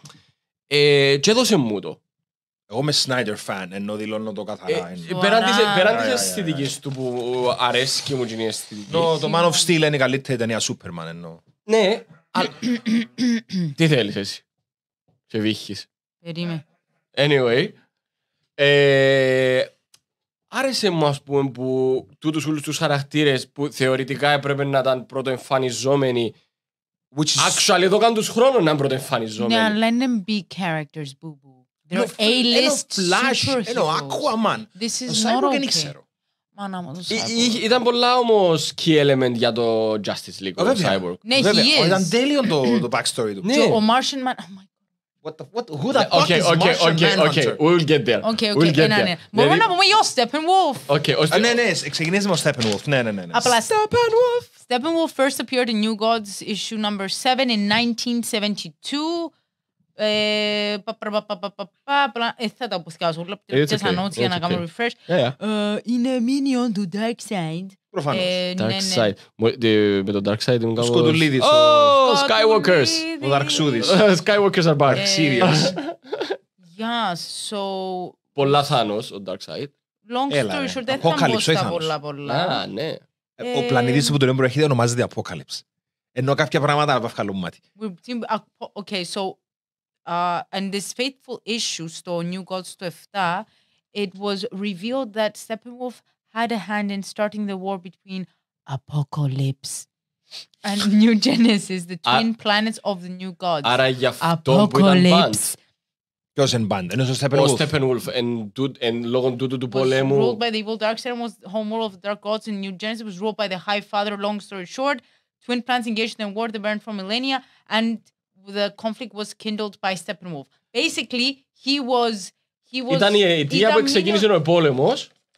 [SPEAKER 3] Και έδωσε μου το. Εγώ είμαι Σνάιντερ φαν, ενώ δηλώνω το καθαρά. Ε, ε, πέραν της αισθητικής του που αρέσει
[SPEAKER 1] και μου γίνει αισθητική. Το Man of Steel είναι η καλύτερη ταινία Σούπερμαν, εννοώ.
[SPEAKER 2] Ναι.
[SPEAKER 3] Τι θέλεις εσύ. Σε Δεν Περίμε. Anyway. Ε, άρεσε μου, ας πούμε, που τούτους όλους τους χαρακτήρες που θεωρητικά έπρεπε να ήταν πρώτο εμφανιζόμενοι Actually, εδώ κάνουν τους χρόνους να είναι πρώτο εμφανιζόμενοι. Ναι, αλλά
[SPEAKER 2] είναι big characters, boo There are A-list Flash, ενώ
[SPEAKER 3] Aquaman.
[SPEAKER 2] This is not okay. δεν ξέρω. Μάνα μου, το Cyborg. Ήταν
[SPEAKER 3] πολλά όμως key element για το Justice League, το Cyborg. Ναι, he is. Ήταν τέλειο το backstory του. Ο
[SPEAKER 2] Martian Man... What the, what, who the
[SPEAKER 3] fuck okay, is okay, Martian okay, Manhunter? Okay, okay. we'll
[SPEAKER 1] get there. Okay, okay, we'll get ναι, ναι. Μπορούμε να πούμε
[SPEAKER 2] για Steppenwolf.
[SPEAKER 1] Okay, ως... ναι, ναι, ξεκινήσουμε με Steppenwolf. Ναι, ναι, ναι. Απλά
[SPEAKER 2] Steppenwolf. Steppenwolf first appeared in New Gods issue number 7 in 1972 θα τα αποθηκάσω όλα, πιέσα notes για να κάνω refresh. Ε, είναι minion του Dark Side. Προφανώς. Ε, Dark ναι, ναι.
[SPEAKER 3] Side. Ε, με τον Dark Side ήμουν κάπως... Σκοτουλίδης. Ο Skywalkers.
[SPEAKER 2] Ο Δαρξούδης. Skywalkers are back. Serious. Yeah, so...
[SPEAKER 3] Πολλά Θάνος, ο Dark Side.
[SPEAKER 2] Long story short, δεν θα μπω στα πολλά πολλά. ναι. Ο πλανήτης
[SPEAKER 1] που τον έμπρο έχετε ονομάζεται Apocalypse. Ενώ κάποια πράγματα θα βγάλουν μάτι.
[SPEAKER 2] Okay, so Uh, and this fateful issue store, New Goldstow Efta, uh, it was revealed that Steppenwolf had a hand in starting the war between Apocalypse and New Genesis, the ah. twin α, planets of the new gods. Άρα για αυτόν που ήταν banned.
[SPEAKER 3] Ποιος είναι banned, ενώ ο Steppenwolf. Ο Steppenwolf, εν, λόγω τούτου του πολέμου. Was ruled
[SPEAKER 2] by the evil Darkseid and was the home world of the dark gods and New Genesis was ruled by the High Father, long story short. Twin planets engaged in war, they burned for millennia and the conflict was kindled by Steppenwolf. Basically, he was... He was ήταν η αιτία που ξεκίνησε
[SPEAKER 3] ο πόλεμο.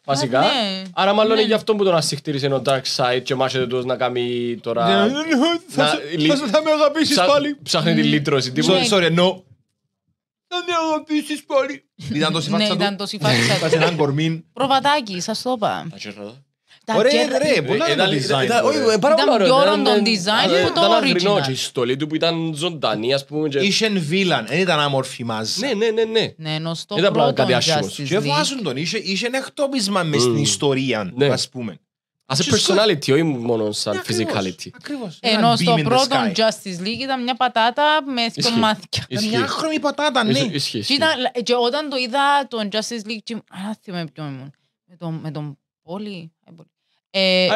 [SPEAKER 3] Βασικά. Ναι. Άρα, μάλλον είναι ναι. γι' αυτό που τον ασυχτήρισε ο Dark Side και μάχεται τους να κάνει τώρα. Ναι, ναι, ναι, ναι θα, με αγαπήσεις πάλι. Ψάχνει τη λύτρωση. Τι ναι. Sorry, Θα με
[SPEAKER 2] αγαπήσεις πάλι.
[SPEAKER 3] Ήταν το συμφάσισμα Ναι,
[SPEAKER 2] ήταν το φάτσα.
[SPEAKER 3] Ναι, ήταν κορμίν.
[SPEAKER 2] Προβατάκι, σας το είπα. Ωραία, ρε, ε,
[SPEAKER 1] ε, πολλά είναι Ήταν
[SPEAKER 2] πιο ωραίο ε, το που το Ήταν η
[SPEAKER 3] στολή του που ήταν
[SPEAKER 1] ζωντανή, ας πούμε. Ήσεν βίλαν, δεν ήταν άμορφη μας. Ναι, ναι, ναι, ναι,
[SPEAKER 2] ναι. ενώ στο πρώτο
[SPEAKER 1] Και εκτόπισμα μες στην ιστορία, ναι. ας πούμε. Ας
[SPEAKER 3] personality, όχι μόνο σαν ναι,
[SPEAKER 2] Ακριβώς. Ενώ στο πρώτο Justice League ήταν μια πατάτα με μια χρώμη πατάτα, ναι. Και όταν το είδα ε,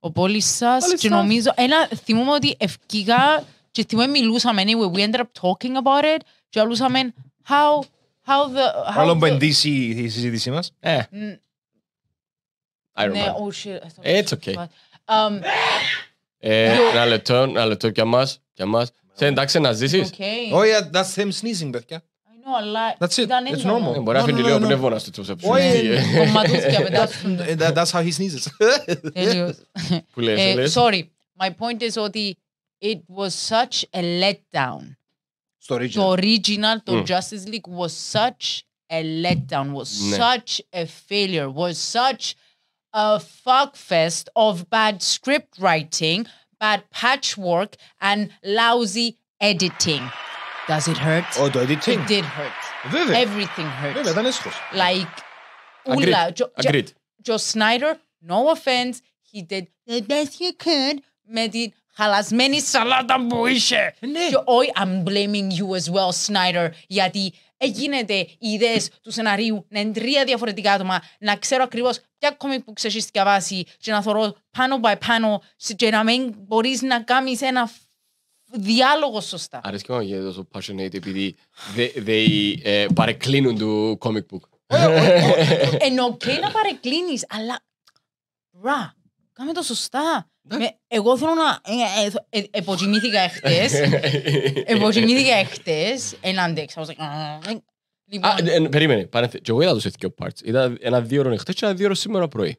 [SPEAKER 2] ο Πόλης σας. Και νομίζω, ένα, θυμούμε ότι ευκήγα και θυμούμε μιλούσαμε, anyway, we ended up talking about it και αλούσαμε, how, how the... How Άλλο που
[SPEAKER 1] εντύσει η συζήτησή μας. Ε.
[SPEAKER 3] I ναι, oh shit. It's okay.
[SPEAKER 2] Um, ε, ένα
[SPEAKER 3] λεπτό, ένα λεπτό και αμάς, και αμάς. Σε εντάξει να ζήσεις. Okay. Oh yeah, that's him sneezing, παιδιά.
[SPEAKER 2] αλλά That's it. ήταν It's normal. Ε, μπορεί να φέρνει λίγο πνεύμονα στο τσόψα που Κομματούθια πετάσουν.
[SPEAKER 3] That's how he sneezes.
[SPEAKER 1] Τέλειος. Που λες,
[SPEAKER 2] Sorry, my point is ότι it was such a letdown. Στο original. Το original, το Justice League was such a letdown, was such a failure, was such a fuckfest of bad script writing, bad patchwork and lousy editing. Does it hurt? Oh, did it It did hurt. Βέβαια. Everything hurt. Βέβαια, ήταν έσχος. Like, Agreed. ούλα. Jo- Jo- Agreed. Joe Snyder, no offense, he did the best he could με την χαλασμένη σαλάτα που είχε. Ναι. Και όχι, I'm blaming you as well, Snyder, γιατί έγινεται οι ιδέες του σεναρίου να είναι τρία διαφορετικά άτομα, να ξέρω ακριβώς ποια κόμικ που έχεις διαβάσει και να θωρώ πάνω by πάνω και να μην μπορείς να κάνεις ένα διάλογο σωστά.
[SPEAKER 3] Αρέσκει μου για τόσο passionate επειδή they ε, παρεκκλίνουν του comic book. Ε,
[SPEAKER 2] Ενώ και να παρεκκλίνεις, αλλά ρα, κάμε το σωστά. Ναι. Εγώ θέλω να... Ε, Εποκοιμήθηκα εχθές.
[SPEAKER 3] Εποκοιμήθηκα
[SPEAKER 2] εχθές. Εν αντέξα.
[SPEAKER 3] Περίμενε, παρένθεση. Και εγώ είδα τους ethical parts. Είδα ένα δύο ώρων εχθές και ένα δύο ώρων σήμερα πρωί.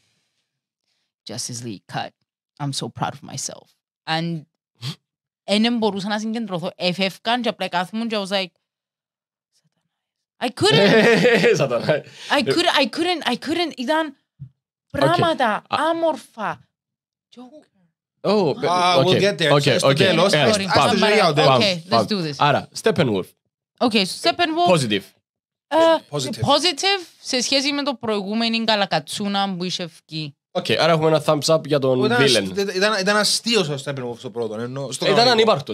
[SPEAKER 2] Justice League cut. I'm so proud of myself. And enem μπορούσα να συγκεντρωθώ. Εφεύκαν και απλά κάθομαι και I was like, I couldn't. I couldn't, I couldn't, I couldn't. Ήταν pramada ah. amorfa.
[SPEAKER 3] Oh, ah, okay. we'll get there. Okay, okay. Τέλος, ας το γελιάω Okay, let's do this. Άρα, Steppenwolf.
[SPEAKER 2] Okay, Steppenwolf. Positive. Uh, positive. positive σε σχέση με το προηγούμενο καλακατσούνα που είχε βγει.
[SPEAKER 3] Οκ, okay, άρα έχουμε ένα thumbs up για τον Βίλεν.
[SPEAKER 1] ήταν, ήταν αστείο ο Στέμπερμοφ στο πρώτο. ήταν ανύπαρκτο.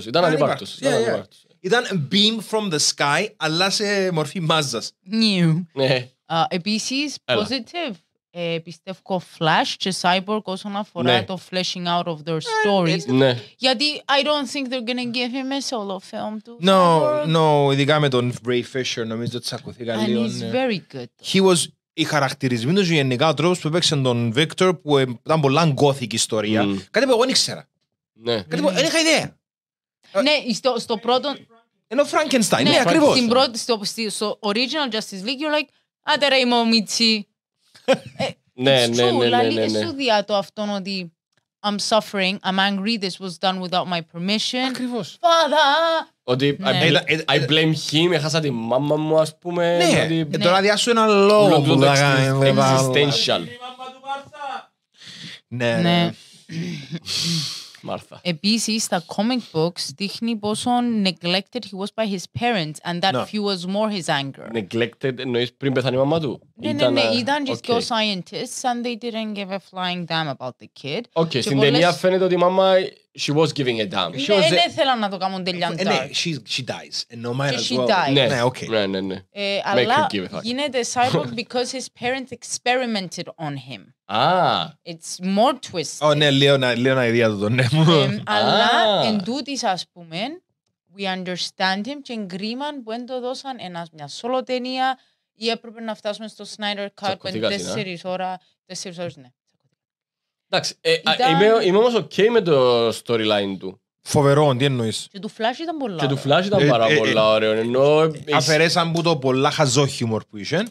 [SPEAKER 1] Ήταν beam from the sky, αλλά σε μορφή μάζας. New. Ναι.
[SPEAKER 2] Επίσης Επίση, positive. Ε, πιστεύω Flash και Cyborg όσον αφορά ναι. το flashing out of their ε, ε, stories. Ναι. Γιατί I don't think they're gonna give him a solo film to
[SPEAKER 1] No, no, ειδικά με τον Ray Fisher νομίζω ότι σακωθήκαν λίγο. And he's ναι. very good. He was οι χαρακτηρισμοί τους γενικά, ο τρόπος που έπαιξε τον Βίκτορ που ε, ήταν πολλά γκώθικη ιστορία. Mm. Κάτι που εγώ δεν ήξερα. Ναι. Κάτι που δεν είχα ιδέα.
[SPEAKER 2] Ε, ναι, στο, στο πρώτο. Ενώ Φράγκενστάιν, ναι, ναι ακριβώς. Στην πρώτη, στο, στο original Justice League, you're like, άντε ρε, είμαι ο Μίτσι.
[SPEAKER 3] Ναι, ναι, ναι. ναι, ναι. Σου
[SPEAKER 2] το αυτόν ότι I'm suffering, I'm angry, this was done without my permission. Ακριβώς. Father!
[SPEAKER 3] Ότι ναι. I, I blame him, έχασα τη μάμα μου, ας πούμε. Ναι, ότι... ναι. τώρα διάσου ένα
[SPEAKER 1] λόγο που θα κάνει. Existential.
[SPEAKER 3] Ναι. ναι. Μάρθα.
[SPEAKER 2] Επίσης, στα comic books δείχνει πόσο neglected he was by his parents and that fuels more his anger.
[SPEAKER 3] Neglected εννοείς πριν πεθάνει η μαμά του. Ναι, ναι, ναι, ήταν just okay.
[SPEAKER 2] scientists and they didn't give a flying damn about the kid. Okay, και στην πολλές... ταινία
[SPEAKER 3] φαίνεται ότι η μάμα she was giving a damn. She was δεν
[SPEAKER 2] θέλαν να το κάνουν τελειά Ε, ναι,
[SPEAKER 3] she, she dies. And no man as she well. dies. Ναι, ναι, okay. ναι, ναι, ναι.
[SPEAKER 2] Ε, αλλά γίνεται cyborg because his parents experimented on him.
[SPEAKER 1] Ah.
[SPEAKER 2] It's more twisted. Ω, ναι,
[SPEAKER 1] λέω να ιδέα του τον ναι μου. Αλλά
[SPEAKER 2] εν τούτης, ας πούμε, we understand him και εγκρίμαν που δεν το δώσαν ένας μια σόλο ταινία ή έπρεπε να φτάσουμε στο Snyder Cut που είναι τέσσερις ώρες, τέσσερις ώρες, ναι.
[SPEAKER 3] Εντάξει, είμαι όμως ok με το storyline του. Φοβερό, τι εννοείς.
[SPEAKER 2] Και του Flash ήταν πολλά. Και του Flash ήταν πάρα πολλά
[SPEAKER 3] ωραίο. Ενώ... Αφαιρέσαν που το πολλά χαζό χιούμορ που είσαι.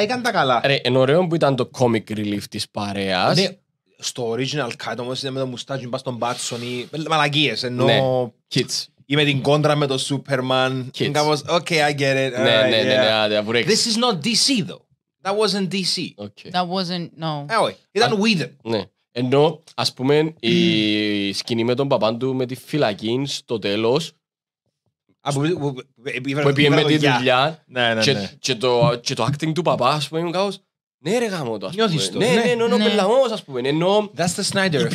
[SPEAKER 3] Έκανε τα καλά. Εν ωραίο που ήταν το comic relief της παρέας.
[SPEAKER 1] Στο original cut όμως είναι με το μουστάκι πας στον Μπάτσον ή μαλακίες. Ενώ... Kids. Ή με την κόντρα με το Superman. Kids. okay, I get it. Ναι, ναι, ναι. This
[SPEAKER 2] is not DC though. That wasn't DC. Okay. That wasn't, no. Ε, όχι. Ήταν
[SPEAKER 3] Ναι. Ενώ, ας πούμε, η σκηνή με τον παπάντου με τη φυλακή στο τέλος που πήγε με τη δουλειά ναι, ναι, ναι. και το acting του παπά, ας πούμε, είναι ναι ρε γάμο το, ας Ναι, ναι, ναι, πούμε. That's the Snyder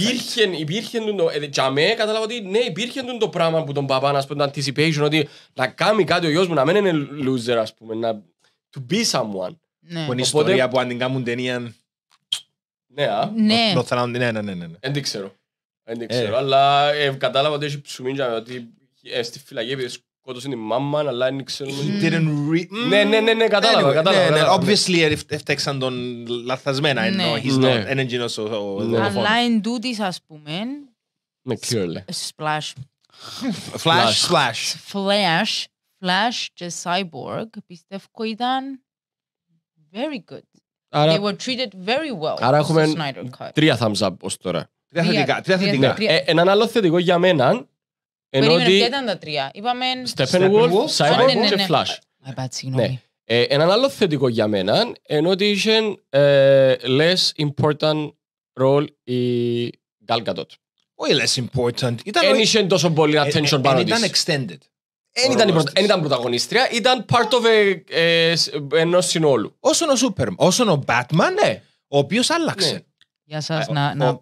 [SPEAKER 3] ε, κατάλαβα ότι ναι, να κάνει κάτι είναι loser,
[SPEAKER 2] ναι. Που είναι ιστορία
[SPEAKER 3] που αν την κάνουν ταινία... Ναι, α. Ναι. Ναι, ναι, ναι, ναι. Δεν την ξέρω. Δεν την ξέρω, ε. αλλά ε, κατάλαβα ότι έχει ότι ε, στη φυλακή σκότωσε την μάμα, αλλά δεν ξέρω... Didn't Ναι, ναι, ναι, ναι, κατάλαβα, ναι, ναι, κατάλαβα.
[SPEAKER 1] Obviously, έφταξαν τον λαθασμένα, ενώ ναι. he's not energetic
[SPEAKER 2] Αλλά εν τούτης, ας πούμε...
[SPEAKER 3] Ναι, κύριε. Splash. Flash, Flash.
[SPEAKER 2] Flash, Flash και Cyborg, πιστεύω ήταν very good. Άρα... They were treated very well. Άρα έχουμε τρία
[SPEAKER 3] thumbs up ως τώρα. Τρία θετικά. Τρία θετικά. Ναι, ε, έναν άλλο θετικό για μένα
[SPEAKER 2] ενώ ότι... Ποια ήταν τα τρία. Είπαμε... Steppenwolf, Cyborg ναι, ναι, και Flash.
[SPEAKER 3] συγγνώμη. Ε, έναν άλλο θετικό για μένα ενώ ότι είχε less important role η Gal Gadot. Όχι less important. Ήταν... είχε τόσο πολύ ε, attention πάνω της. Ήταν extended. Δεν ήταν, πρωτα... ήταν πρωταγωνίστρια, ήταν part of ε, ενός συνόλου. Όσον ο Σούπερμαν, όσον ο Batman, ναι, ο οποίος άλλαξε.
[SPEAKER 2] Ναι. σας, ε, να, ο, να...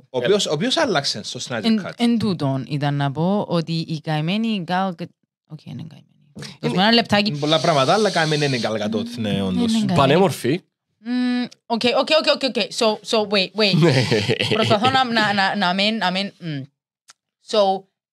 [SPEAKER 1] οποίος, άλλαξε στο Snyder Cut.
[SPEAKER 2] Εν, τούτον ήταν να πω ότι η καημένη Γκάλ. Όχι, είναι
[SPEAKER 1] καημένη. Ε, ένα Πολλά πράγματα, αλλά καημένη είναι ναι, όντως.
[SPEAKER 2] Πανέμορφη. Οκ, οκ, οκ, οκ. so, wait, wait. Ναι. Προσπαθώ να μην... So,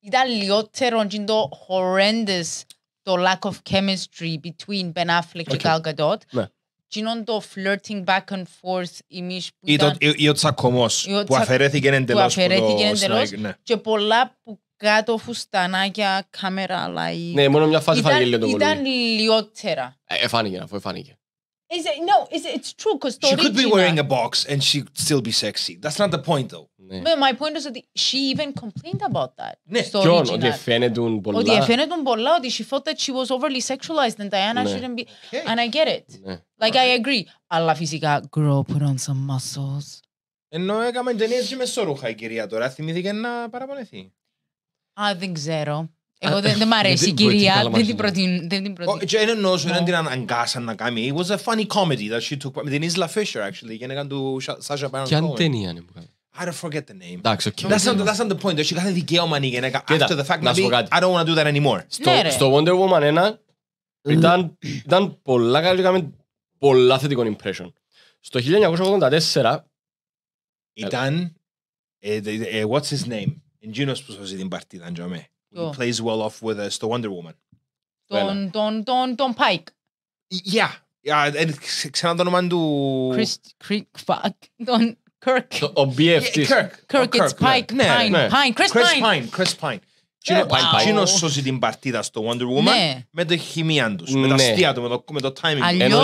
[SPEAKER 2] Ida Liotte Rongindo horrendous the lack of chemistry between Ben Affleck okay. και Gal Gadot. Ναι. Γίνοντο flirting back and forth ημίς που ήταν...
[SPEAKER 1] Ή, ο τσακωμός που
[SPEAKER 2] αφαιρέθηκε εντελώς. Που αφαιρέθηκε εντελώς ναι. και πολλά που κάτω φουστανάκια, κάμερα, like... Ναι, μόνο μια φάση φάνηκε λίγο το Ήταν λιότερα.
[SPEAKER 3] Εφάνηκε, αφού εφάνηκε.
[SPEAKER 2] Is it, no, is it, it's true, because She could be wearing
[SPEAKER 1] a box and she still be sexy. That's not the point,
[SPEAKER 3] though. Ναι. My
[SPEAKER 2] point is ότι she even complained about that. Ναι, στο ποιον, ότι
[SPEAKER 3] εφαίνεται πολλά. Ότι εφαίνεται
[SPEAKER 2] πολλά, ότι she felt that she was overly sexualized and Diana ναι. shouldn't be... Okay. And I get it. Ναι. Like, I agree. Αλλά φυσικά, girl, put on some muscles.
[SPEAKER 1] Ενώ έκαμε και με η κυρία τώρα, θυμήθηκε να παραπονεθεί.
[SPEAKER 2] Α, δεν ξέρω.
[SPEAKER 1] Εγώ δεν, μ' αρέσει η κυρία, δεν την
[SPEAKER 2] προτείνω. νόσο, δεν I don't
[SPEAKER 1] forget the name.
[SPEAKER 3] Εντάξει, okay. That's not, that's
[SPEAKER 1] not the point. she got δικαίωμα η γυναίκα. Κοίτα, after the fact να σου I don't want to do that
[SPEAKER 3] anymore. Στο, στο Wonder Woman 1 ήταν, ήταν πολλά καλή, είχαμε πολλά θετικό impression. Στο 1984 ήταν
[SPEAKER 1] ε, what's his name, εγγύνος που σώζει την παρτίδα, τζαμε. He oh. plays well off with us, uh, the Wonder Woman.
[SPEAKER 2] Τον, τον, τον, τον Pike. Yeah,
[SPEAKER 1] yeah, ξένα το όνομα του... Chris,
[SPEAKER 2] Creek fuck, Don.
[SPEAKER 1] Kirk. Ο BFT. της. Kirk. Kirk, it's Pike. Pine. Pine. Chris Pine. Chris Pine. Κίνο σώζει την παρτίδα στο Wonder Woman με το χημία του, με τα αστεία του, με το timing. Ενώ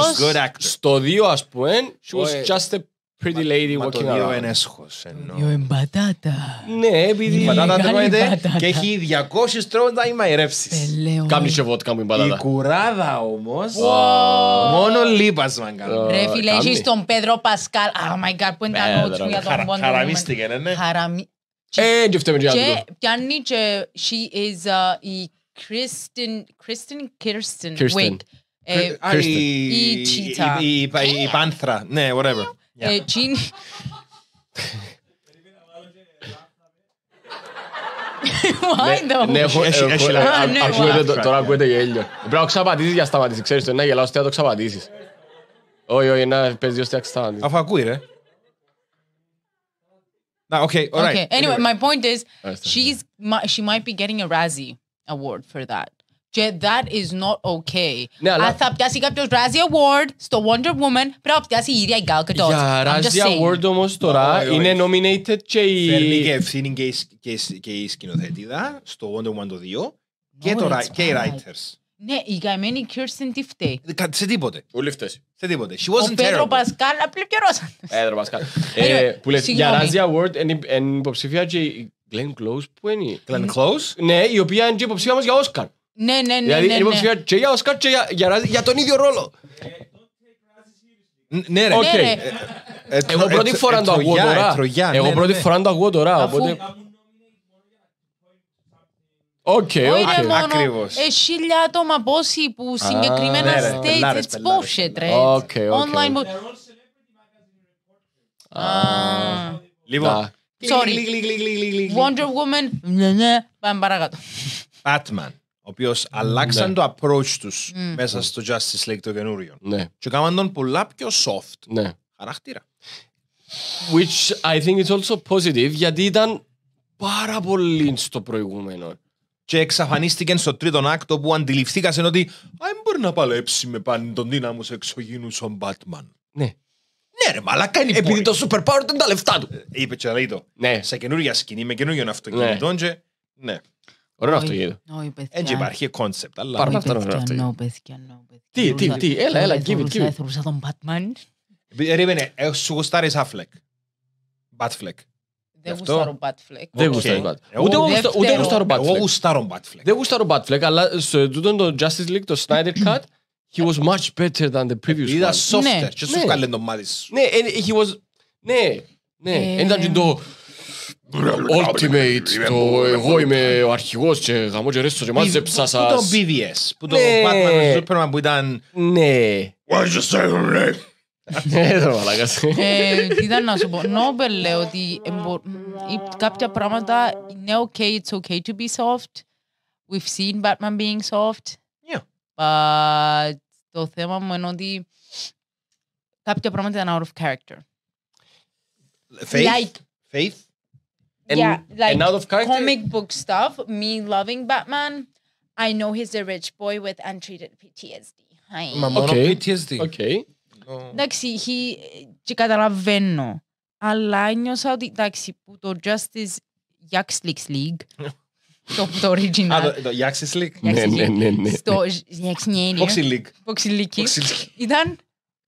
[SPEAKER 1] στο δύο, ας πούμε, she was just a Pretty Lady Walking Around. Το δύο είναι έσχος.
[SPEAKER 3] Δύο είναι πατάτα. Ναι, επειδή η πατάτα τρώεται
[SPEAKER 1] και έχει 200 τρόποντα ή μαϊρεύσεις. Κάμνεις και βότκα μου η πατάτα. Η κουράδα όμως, μόνο λίπασμα
[SPEAKER 3] κάνω. Ρε φίλε, έχεις τον
[SPEAKER 2] Πέδρο Πασκάλ. Oh my god, που είναι τα νότς μου για τον πόντο. Χαραμίστηκε, ναι. Χαραμί... Ε, και πιάνει και she is ε, η Kristen, Kristen Kirsten, Kirsten. wait. Ε,
[SPEAKER 1] η Η Πάνθρα, ναι, whatever.
[SPEAKER 2] Yeah. Gene. Why though? Ναι, έχω, έχει, έχω, έχει, ακούετε, τώρα ακούετε
[SPEAKER 3] γέλιο. Πρέπει να ξαπατήσεις για σταματήσεις, ξέρεις το, είναι γελάω στέα το ξαπατήσεις. Όχι, όχι, να παίζει δύο στέα ξαπατήσεις. Αφού ακούει ρε. Nah, okay, all right. Okay, anyway, my
[SPEAKER 2] point is, she's, she might be getting a Razzie award for that. Και that is not okay. Ναι, αλλά... Αν θα πιάσει κάποιος Razzie Award στο Wonder Woman, πρέπει να πιάσει η ίδια η Gal Gadot. Για Razzie Award
[SPEAKER 3] όμως τώρα oh, είναι nominated
[SPEAKER 1] και η... Φέρνει και ευθύνη και η, και, και η σκηνοθετήδα στο Wonder Woman το 2 και, και οι writers.
[SPEAKER 2] Ναι, η καημένη Kirsten τι φταίει.
[SPEAKER 1] Ε, σε τίποτε. Όλοι φταίει. Σε
[SPEAKER 3] τίποτε. She wasn't Ο Πέτρο
[SPEAKER 2] Πασκάλ απλή απλεπιερώσαν.
[SPEAKER 3] Πέτρο Πασκάλ. Που λες, για Razzie Award είναι υποψηφία και η Glenn Close που είναι. Glenn Close. Ναι, η οποία είναι υποψηφία μας για Oscar.
[SPEAKER 2] Ναι, ναι, ναι. Δηλαδή είναι
[SPEAKER 3] και για και για τον ίδιο ρόλο. Ναι ρε. Εγώ πρώτη φορά το ακούω τώρα. Εγώ πρώτη φορά το ακούω τώρα. Ακριβώς.
[SPEAKER 2] άτομα που συγκεκριμένα states. It's bullshit, ρε. Online. Λοιπόν. Sorry. Wonder Woman. Πάμε παρακάτω.
[SPEAKER 1] Batman ο οποίος mm, αλλάξαν ναι. το approach τους mm. μέσα mm. στο Justice League το καινούριο. Ναι. Και έκαναν τον
[SPEAKER 3] πολλά πιο soft ναι. χαρακτήρα. Which I think is also positive γιατί ήταν πάρα πολύ στο προηγούμενο. Και εξαφανίστηκαν στο
[SPEAKER 1] τρίτον άκτο που αντιληφθήκασαν ότι δεν μπορεί να παλέψει με σε εξωγήνους ο Batman. Ναι. Ναι, ρε, μαλά κάνει Επειδή το Super Power ήταν τα λεφτά του. Ε, είπε και το. Ναι. Σε καινούργια σκηνή, με καινούργιο ναι. αυτοκινητό. Ναι. Και... ναι. Ωραίο αυτοκίνητο. Έτσι υπάρχει κόνσεπτ. Αλλά
[SPEAKER 2] Τι, τι, τι, έλα, έλα, give it, τον Batman.
[SPEAKER 1] Ε, ε, σου γουστάρεις Affleck. Batfleck.
[SPEAKER 2] Δεν γουστάρω Batfleck. Δεν Ούτε γουστάρω Batfleck. Εγώ
[SPEAKER 3] γουστάρω Batfleck. Δεν γουστάρω αλλά το Justice League, το Snyder Cut, Ήταν και σου το Ναι, Ναι, ναι, Ultimate, το εγώ είμαι ο αρχηγός και γαμώ και ρέστο και μάζεψα σας. Που το BVS,
[SPEAKER 1] που το Batman Superman που ήταν... Ναι. Why you say her
[SPEAKER 3] name? Ναι, μαλακάς. Ε, τι ήταν να σου πω,
[SPEAKER 2] Νόμπελ λέει ότι κάποια πράγματα είναι ok, it's ok to be soft. We've seen Batman being soft. Yeah. But το θέμα μου είναι ότι κάποια πράγματα είναι out of character. faith? and, yeah, like and out of character, comic book stuff. Me loving Batman. I know he's a rich boy with untreated PTSD. Hi. Okay. PTSD. Okay. Εντάξει, he, και καταλαβαίνω. Αλλά ένιωσα ότι εντάξει, που το Justice Yaks Leagues League το, το original. Α, το Yaxis League. Ναι, ναι, ναι, ναι. Στο Yaxinelli. Boxing League. Boxing League. Ήταν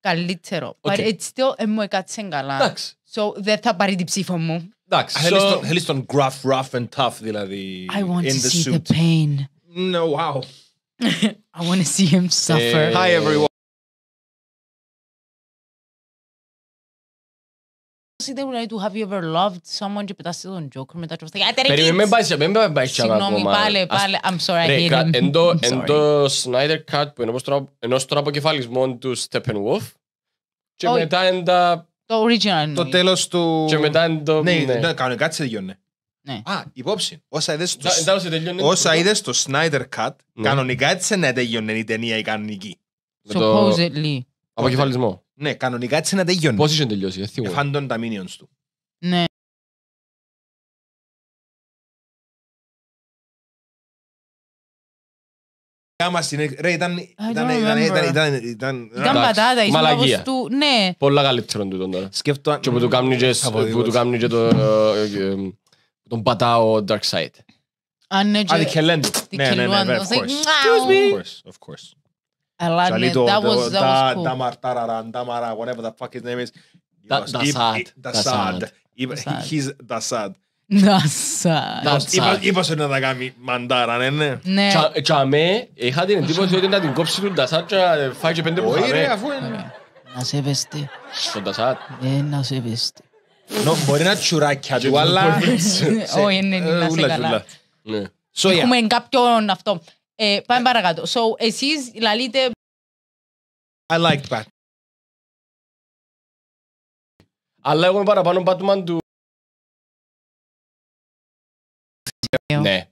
[SPEAKER 2] καλύτερο. But it's still, μου έκατσε καλά. So δεν θα πάρει την ψήφο μου.
[SPEAKER 1] Εντάξει, so, θέλεις τον gruff, rough and tough δηλαδή. I want in to the see suit. the pain. No,
[SPEAKER 3] wow. I want to see him suffer. Hey. Eh, Hi everyone.
[SPEAKER 2] Like, του have you ever loved someone και πετάς τον Joker μετά και like, Περίμενε, μην πάει
[SPEAKER 3] σε Συγγνώμη, πάλι, πάλι, I'm sorry, I hate him. Εν το Snyder Cut που είναι ενός τραποκεφαλισμών του Steppenwolf και μετά εν τα Το original. Το τέλο του. Και μετά το. Ναι, ναι. ναι
[SPEAKER 1] κανονικά έτσι τελειώνει. Ναι. Α, υπόψη. Όσα είδε στο, όσα είδε στο Snyder Cut, ναι. κανονικά έτσι να τελειώνει η ταινία η κανονική. Supposedly.
[SPEAKER 2] Αποκεφαλισμό.
[SPEAKER 3] Ναι, κανονικά έτσι να τελειώνει. Πώ είχε τελειώσει, δεν θυμάμαι. Εφάντων τα minions του. Ναι. Δικά μας Ρε, ήταν... Ήταν... Ήταν... Ήταν... πατάτα,
[SPEAKER 2] του... Ναι.
[SPEAKER 3] Πολλά καλύτερον του τώρα. Σκέφτω... Και που του κάνει και... Που το... Ε, ε, ε, τον πατάω Dark Side.
[SPEAKER 2] Αν ναι και...
[SPEAKER 3] Ναι, ναι, ναι of
[SPEAKER 1] course. Of course, Αλλά ναι, that was... Τα μαρτάραραν, τα μαρα, whatever the fuck his name is. He's
[SPEAKER 2] Είπα
[SPEAKER 3] σου να τα κάνει μαντάρα, ναι, ναι. Και ε, αμέ, είχα την εντύπωση ότι να την κόψει του Ντασάτ και ε, φάει και πέντε που χαμέ. Όχι ρε, αφού
[SPEAKER 2] είναι.
[SPEAKER 1] Να σε βέστε. Στον Ντασάτ. Ναι, να σε βεστεί. Ε, μπορεί να τσουράκια του, αλλά... Ναι, όχι, είναι να σε καλά. Ναι. Έχουμε
[SPEAKER 2] κάποιον αυτό. Πάμε παρακάτω. So, εσείς λαλείτε...
[SPEAKER 3] I like that. Αλλά εγώ είμαι παραπάνω πάτουμαν του Ναι.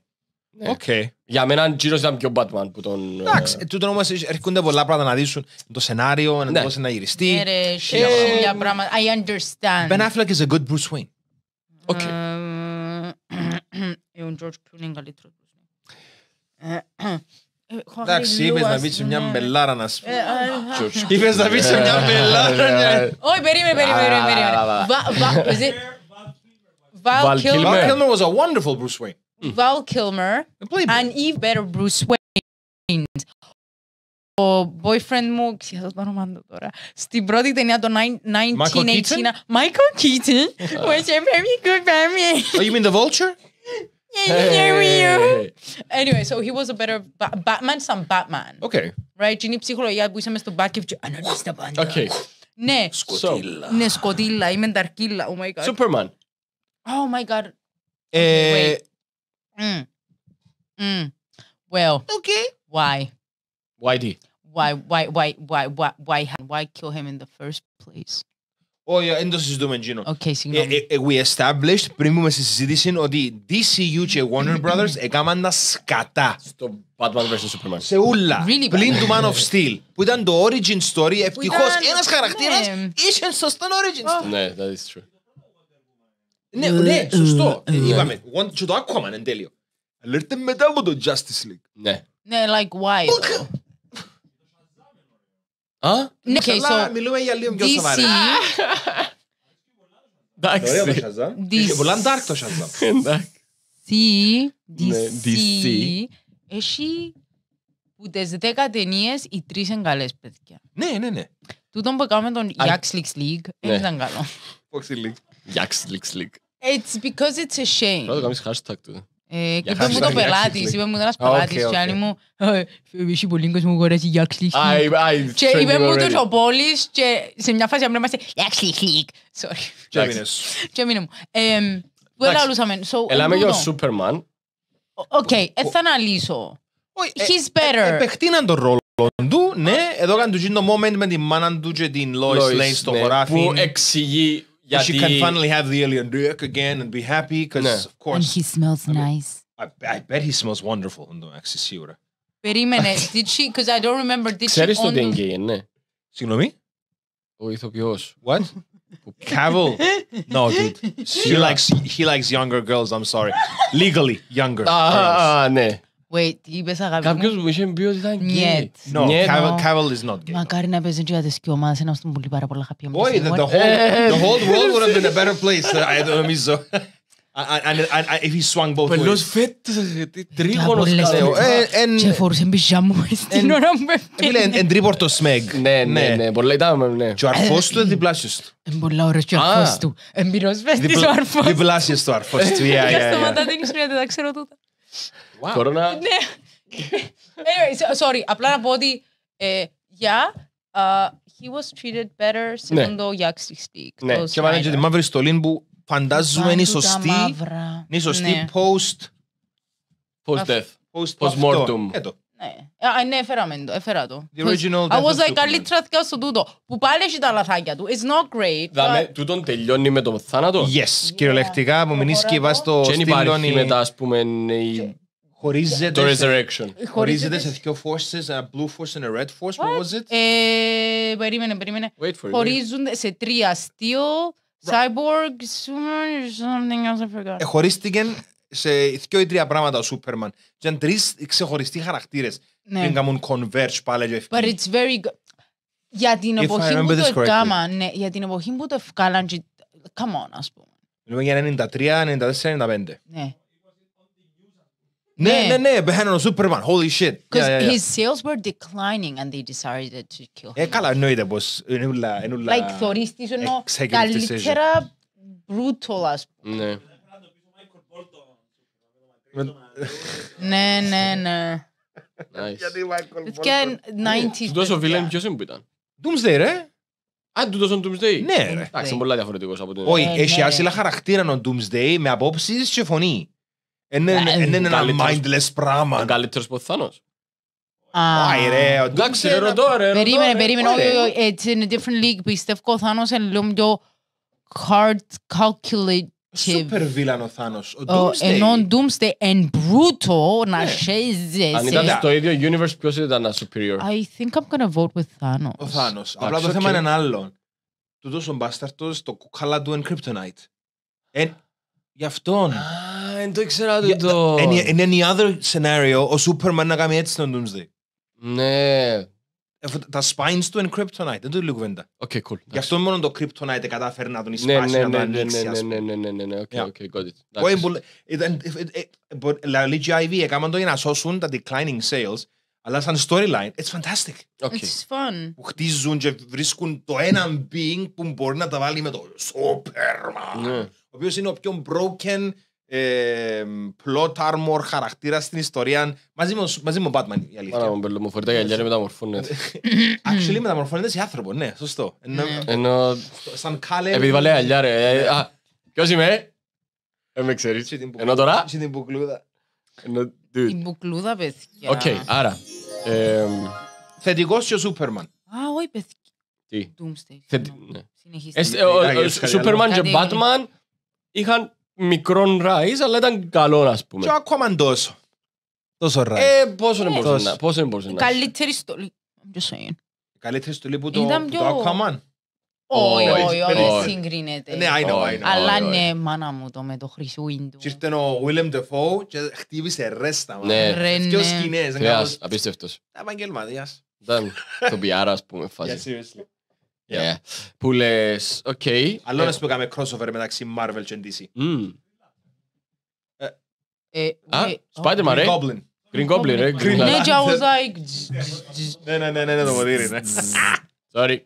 [SPEAKER 3] Okay. Για μένα γύρω ήταν
[SPEAKER 1] πιο Batman που τον... Εντάξει, τούτο όμως έρχονται πολλά πράγματα να δείσουν το σενάριο, να το να γυριστεί.
[SPEAKER 2] Ναι ρε, χίλια πράγματα. I understand. Ben Affleck is a good Bruce Wayne. Okay. Ο George Clooney είναι καλύτερος. Εντάξει, είπες να πεις
[SPEAKER 1] μια μπελάρα να σου Είπες να πεις μια μπελάρα.
[SPEAKER 2] Όχι, περίμενε, περίμενε, περίμενε. Val Kilmer
[SPEAKER 1] was a wonderful Bruce Wayne.
[SPEAKER 2] Mm. Val Kilmer, and Eve Better Bruce Wayne. Ο oh, boyfriend μου, ξέρω το όνομα του τώρα, στην πρώτη ταινία το 1918. Michael Keaton, was a very good Batman. Oh, you mean the vulture? Hey. Anyway, so he was a better ba- Batman than Batman. Okay. Right, είναι η ψυχολογία που είσαι μες στο Batman και αναλύεις τα πάντα. Okay. Ναι. Σκοτήλα. Ναι, σκοτήλα, είμαι ταρκύλα, oh my god. Superman. Oh my god. Eh, wait. Mm. Mm. Well. Okay. Why? Why did? Why? Why? Why? Why? Why? Why? Why kill him in the first place?
[SPEAKER 1] Oh, yeah, του δούμε εκείνο. Okay, συγγνώμη. Ε, eh, eh, eh, we established πριν μπούμε στη συζήτηση ότι DCU και Warner Brothers έκαναν τα σκατά. Στο Batman vs Superman. Σε ούλα. Really πλην του Man of Steel. Που ήταν το origin story. Ευτυχώ ένα χαρακτήρα είχε σωστό origin oh. story. Ναι, that is true. Ναι, ε, ναι, ε, σωστό. Ε, Είπαμε, και το Aquaman εν τέλειο. Αλλά ήρθε μετά από το Justice League. Ναι.
[SPEAKER 2] Ναι, like why though? Α? Ναι, so μιλούμε για λίγο πιο σοβαρά.
[SPEAKER 3] Εντάξει. Είχε πολλά
[SPEAKER 1] dark το Shazam. Εντάξει. DC ναι,
[SPEAKER 2] έχει που τις δέκα ταινίες οι τρεις είναι καλές παιδιά. Ναι, ναι, ναι. Τούτον που έκαμε τον Yaxlix League
[SPEAKER 3] ναι. δεν ήταν καλό. Foxy League. Yaxlix League.
[SPEAKER 2] It's because it's a shame. Πρώτα
[SPEAKER 3] κάνεις hashtag του. Είπε μου το πελάτης, είπε μου ένας πελάτης και άλλη
[SPEAKER 2] μου «Είσαι πολύ λίγος μου αγοράσει για κλικ Και είπε μου το Ζωπόλης και σε μια φάση απλά είμαστε «Για κλικ κλικ». Και έμεινε μου. Που ελαλούσαμε. Ελάμε για ο
[SPEAKER 3] Σούπερμαν.
[SPEAKER 2] Οκ, θα αναλύσω. Ε, He's ε, better. Ε,
[SPEAKER 1] επεκτείναν τον ρόλο του, ναι. Εδώ κάνουν το moment με τη μάνα του και την Lois Lane στο ναι, χωράφι. Που εξηγεί Yeah, she the, can finally have the alien duck again and be happy because, no. of course. And
[SPEAKER 2] he smells I nice.
[SPEAKER 1] I, I, bet he smells wonderful. No, actually,
[SPEAKER 2] Wait a minute. Did she, because I don't remember, did Ξέρεις she ότι είναι
[SPEAKER 3] γκέι, ναι. Συγγνώμη? Ο ηθοποιός. What? Cavill. No, dude. He likes, he
[SPEAKER 1] likes younger girls, I'm sorry. Legally, younger Ah, ναι.
[SPEAKER 2] Wait, είπες αγάπη Κάποιος
[SPEAKER 3] μου είχε πει ότι ήταν γκέι.
[SPEAKER 2] No, Cavill is not gay. Μακάρι να παίζει για τις κοιομάδες, ένας που πολύ πάρα πολλά χαπιά. Όχι, ε,
[SPEAKER 1] ε, ε. the whole world would have been a better place, uh, νομίζω. If he swung both ways. Πελός τρίγωνος
[SPEAKER 2] Και φορούσε ώρα
[SPEAKER 1] που Εν σμεγ. Ναι, ναι, ναι, ναι. ναι. Και
[SPEAKER 2] ο δεν Κορώνα. Ναι. Anyway, sorry. Απλά να πω ότι, yeah, ε, ε, he was treated better σε ναι. ναι. το τον Ναι, και βάλε και τη
[SPEAKER 1] μαύρη στολή που φαντάζομαι είναι σωστή. Είναι σωστή ναι. post... Post-death. Post-mortem. Έτω.
[SPEAKER 2] Ναι, ε, έφεραμε το, έφερα το. I was like, καλύτερα θυκά στο τούτο, που πάλι έχει τα λαθάκια του. It's not great. Δάμε,
[SPEAKER 3] τούτον τελειώνει με το θάνατο. Yes, κυριολεκτικά, μου μηνύσκει βάζει το στήλωνει. Και υπάρχει μετά, ας πούμε, η Χωρίζεται το Resurrection. Σε, χωρίζεται σε
[SPEAKER 1] δύο forces, ένα blue force and a red
[SPEAKER 2] force. What, what was it? Ε, περίμενε, περίμενε. Wait
[SPEAKER 1] for Χωρίζονται
[SPEAKER 2] σε τρία στείο, cyborg, something else I forgot. Ε,
[SPEAKER 1] χωρίστηκε σε δύο ή τρία πράγματα ο Σούπερμαν. Ήταν τρεις ξεχωριστοί χαρακτήρες. Ναι. Πριν κάνουν converge πάλι ευκαιρία. But
[SPEAKER 2] it's very good. Για την εποχή που το έκανα, ναι, για την εποχή που το ευκάλαν, come on, ας πούμε.
[SPEAKER 1] Μιλούμε για 93, 94, 95. Ναι. Ναι, ναι, ναι, πεθαίνουν ο Σούπερμαν, holy shit.
[SPEAKER 2] Because yeah, yeah, yeah. his sales were declining and they decided to kill ε, him. Ε,
[SPEAKER 1] καλά, εννοείται πως είναι ούλα... Like, θωρείς της εννοώ καλύτερα
[SPEAKER 2] brutal, ας πούμε. Ναι. Ναι, ναι, ναι.
[SPEAKER 3] Γιατί Michael Bolton. Του τόσο βίλεν ποιος είναι που ήταν.
[SPEAKER 2] Doomsday, ρε.
[SPEAKER 3] Αν του τόσο Doomsday. Ναι, ρε. Εντάξει, είναι πολλά διαφορετικός από την... Όχι, ε, έχει ναι. άσυλα
[SPEAKER 1] χαρακτήρα ο Doomsday με απόψεις και φωνή. Είναι ε, ένα mindless πράγμα. Ο καλύτερος από Θάνος.
[SPEAKER 2] Άι ρε, εντάξει ρε ε, ρωτώ ρε. Περίμενε, περίμενε, it's in a different league. Πιστεύω ο Θάνος είναι λίγο πιο hard calculated. Σούπερ βίλαν
[SPEAKER 3] ο Θάνος. Ενώ
[SPEAKER 2] ο Doomsday είναι brutal να σχέζεσαι. Αν ήταν στο
[SPEAKER 3] ίδιο universe ποιος ήταν superior.
[SPEAKER 2] I think I'm gonna vote with Thanos. Ο Θάνος.
[SPEAKER 3] Απλά το θέμα είναι ένα
[SPEAKER 1] άλλο. Τούτος ο μπάσταρτος, το κουκάλα του είναι kryptonite. Γι' αυτόν δεν το ήξερα το... In any other scenario, ο Σούπερμαν να κάνει έτσι τον Doomsday. Ναι. Ε, τα spines του είναι kryptonite, δεν το λίγο κουβέντα. Οκ, cool. Γι' αυτό μόνο το kryptonite κατάφερε να τον ναι, εισπάσει, ναι, να τον ναι, ανοίξει. Ναι, ναι,
[SPEAKER 3] ναι, ναι, ναι, ναι, οκ, οκ, got
[SPEAKER 1] it. Όχι, λαλή GIV έκαναν το για να σώσουν τα declining sales, αλλά σαν storyline, it's fantastic. Okay. It's fun. Που χτίζουν και βρίσκουν το έναν being που μπορεί να τα βάλει με το Superman, Yeah. ο οποίος είναι ο πιο broken ε, plot armor χαρακτήρα στην ιστορία μαζί με, μαζί με Batman
[SPEAKER 3] η αλήθεια. Άρα, μου φορεί τα γυαλιά και μεταμορφώνεται.
[SPEAKER 1] Actually μεταμορφώνεται σε άνθρωπο, ναι, σωστό. Ενώ... Ναι. Σαν κάλε... Επειδή βάλε γυαλιά ρε. Ε,
[SPEAKER 3] ποιος είμαι, δεν με ξέρεις. Ενώ τώρα...
[SPEAKER 1] Είσαι την μπουκλούδα.
[SPEAKER 3] Την
[SPEAKER 2] μπουκλούδα, παιδιά. Οκ,
[SPEAKER 1] άρα... Θετικός και ο Σούπερμαν.
[SPEAKER 2] Α, όχι, παιδιά.
[SPEAKER 1] Τι. Doomsday.
[SPEAKER 3] Ναι. Συνεχίστε. Ε, Σούπερμαν και Batman είχαν μικρόν ράις, αλλά ήταν καλό, ας πούμε. Και ακόμα τόσο. Τόσο ράις? Ε, πόσο δεν μπορούσε να πόσο μπορούσε να
[SPEAKER 2] Καλύτερη στολή.
[SPEAKER 3] Καλύτερη στολή που το ακόμα.
[SPEAKER 2] Όχι, όχι, όχι, συγκρίνεται. Ε, ναι, I know, I know. Αλλά ναι, μάνα μου το με το ίντου. Και Ήρθε ο Willem Dafoe και χτύπησε ρέστα. Ναι, ναι. σκηνές. Θεάς,
[SPEAKER 3] απίστευτος.
[SPEAKER 1] Επαγγελματίας.
[SPEAKER 3] Ήταν το πιάρα, ας πούμε, φάση. Yeah, seriously. Ε, που λες, οκ. Okay. Αλλόνες ε, που έκαμε crossover
[SPEAKER 1] μεταξύ Marvel
[SPEAKER 3] και DC.
[SPEAKER 2] Ε, Α, ναι, Spider-Man, ρε. Goblin. Green Goblin,
[SPEAKER 1] ρε. Ναι, Green Ναι, και
[SPEAKER 3] I was like...
[SPEAKER 2] Ναι, ναι, ναι, ναι, ναι, το ποτήρι, ναι.
[SPEAKER 3] Sorry.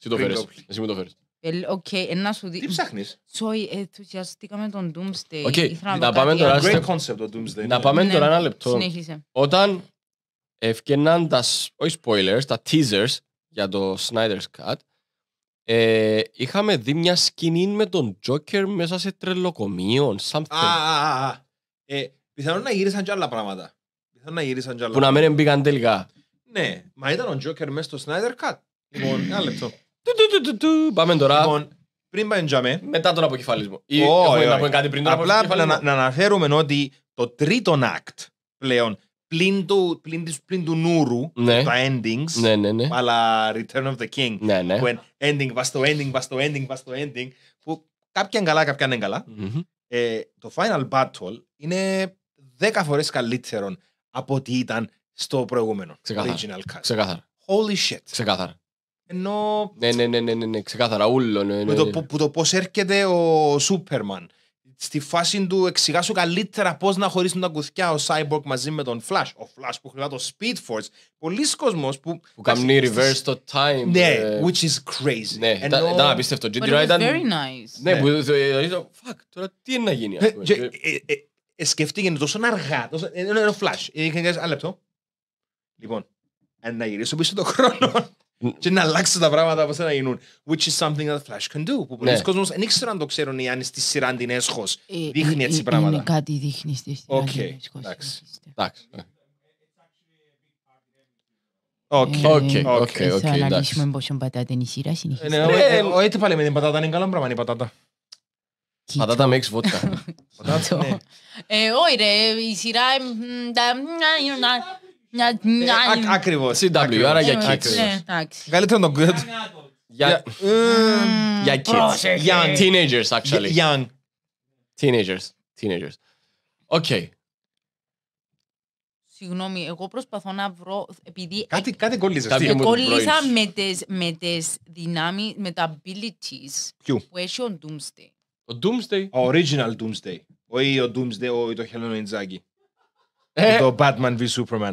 [SPEAKER 3] Εσύ το φέρες. Εσύ μου το φέρες.
[SPEAKER 2] Οκ, να σου δει... Τι ψάχνεις? Sorry, ενθουσιαστήκαμε τον Doomsday. Οκ, να πάμε
[SPEAKER 3] τώρα... Great concept το Doomsday. Να πάμε τώρα ένα λεπτό. Συνέχισε. Όταν ευκαιρνάν τα... Όχι spoilers, τα teasers για το Snyder's Cut, ε, είχαμε δει μια σκηνή με τον Τζόκερ μέσα σε τρελοκομείο, something.
[SPEAKER 1] Α, ε, πιθανόν να γύρισαν και άλλα πράγματα. Πιθανόν να γύρισαν και άλλα Που να
[SPEAKER 3] μην μπήκαν τελικά.
[SPEAKER 1] Ναι, μα ήταν ο Τζόκερ μέσα στο Snyder Cut. Λοιπόν, ένα λεπτό.
[SPEAKER 3] Πάμε τώρα. Λοιπόν, πριν πάμε τζαμε. Μετά τον αποκεφαλισμό. Ή oh, oh, oh, Απλά να,
[SPEAKER 1] να αναφέρουμε ότι το τρίτο act
[SPEAKER 3] πλέον πλην του,
[SPEAKER 1] πλην, της, πλην του νούρου, ναι. τα endings, ναι, ναι, ναι. αλλά Return of the King, ναι, ναι. που είναι ending, πας το ending, πας το ending, πας το ending, που κάποια είναι καλά, κάποια είναι καλά. Mm-hmm. Ε, το Final Battle είναι δέκα φορές καλύτερο από ό,τι ήταν στο προηγούμενο.
[SPEAKER 3] Ξεκάθαρα. Original cast. Ξεκάθαρα. Holy shit. Ξεκάθαρα.
[SPEAKER 1] Ενώ...
[SPEAKER 3] Ναι, ναι, ναι, ναι, ναι, ξεκάθαρα. Ούλο, ναι, ναι, ναι. Με το, που,
[SPEAKER 1] που το πώς έρχεται ο Σούπερμαν στη φάση του εξηγάσου καλύτερα πώς να χωρίσουν τα κουθιά ο Cyborg μαζί με τον Flash. Ο Flash που χρειάζεται το Speed Force. Πολλοί κόσμοι που. που κάνουν reverse το time. Ναι, ε. which is crazy. Ναι, ήταν απίστευτο. But it was very nice. Ναι, ναι. που δηλαδή fuck, τώρα τι είναι να γίνει. Ε, ε, Σκεφτήκε τόσο αργά. Είναι ο Flash. Είχε ένα λεπτό. Λοιπόν, να γυρίσω πίσω το χρόνο και να αλλάξουν τα πράγματα όπως να γίνουν. Which is something that Flash can do. Που πολλοί κόσμος δεν ήξεραν αν το ξέρουν ή αν στη σειρά την έσχος δείχνει
[SPEAKER 2] έτσι πράγματα. Είναι κάτι δείχνει στη σειρά την έσχος.
[SPEAKER 3] Εντάξει.
[SPEAKER 1] Οκ, οκ, οκ. Θα αναλύσουμε
[SPEAKER 2] πόσο πατάτα είναι η σειρά συνεχίζει.
[SPEAKER 1] Έτσι πάλι με την πατάτα είναι καλό πράγμα η πατάτα.
[SPEAKER 2] Πατάτα με έξι βότκα.
[SPEAKER 1] Πατάτα, ναι.
[SPEAKER 2] Όχι ρε, η σειρά... Ε,
[SPEAKER 3] Ακριβώ. CW, άρα για kids. Ναι, Καλύτερο τον good. Για kids. Για teenagers, actually. Young. Teenagers. Teenagers. Οκ.
[SPEAKER 2] Συγγνώμη, εγώ προσπαθώ να βρω. Επειδή
[SPEAKER 3] κάτι, κάτι κόλλησες. Κολλήσα
[SPEAKER 2] με τις με τις δυνάμεις, με τα abilities που έχει ο Doomsday.
[SPEAKER 1] Ο Doomsday. Ο original Doomsday. Όχι ο Doomsday, όχι το Χελόνο Ιντζάκη. Το Batman v Superman.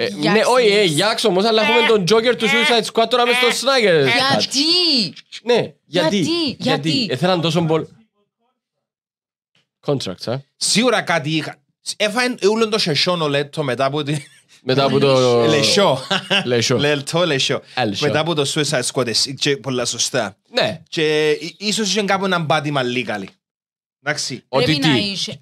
[SPEAKER 3] Ε, ναι, όχι, ε, Γιάξ όμως, αλλά έχουμε ε, τον Joker του ε, Suicide Squad τώρα μες στον Snyder. Γιατί! Ναι, γιατί. Γιατί. Έθελαν τόσο πολύ. Contracts, α. Σίγουρα κάτι είχα.
[SPEAKER 1] Έφαγαν όλο το σεσόν ο Λέτο μετά από την. Μετά από το... Λεσό.
[SPEAKER 3] Λεσό. Λελτό
[SPEAKER 1] Λεσό. Μετά από το Suicide Squad, είχε πολλά σωστά. Ναι. Και ίσως είχε κάπου έναν πάτημα λίγα. Εντάξει. Ότι τι.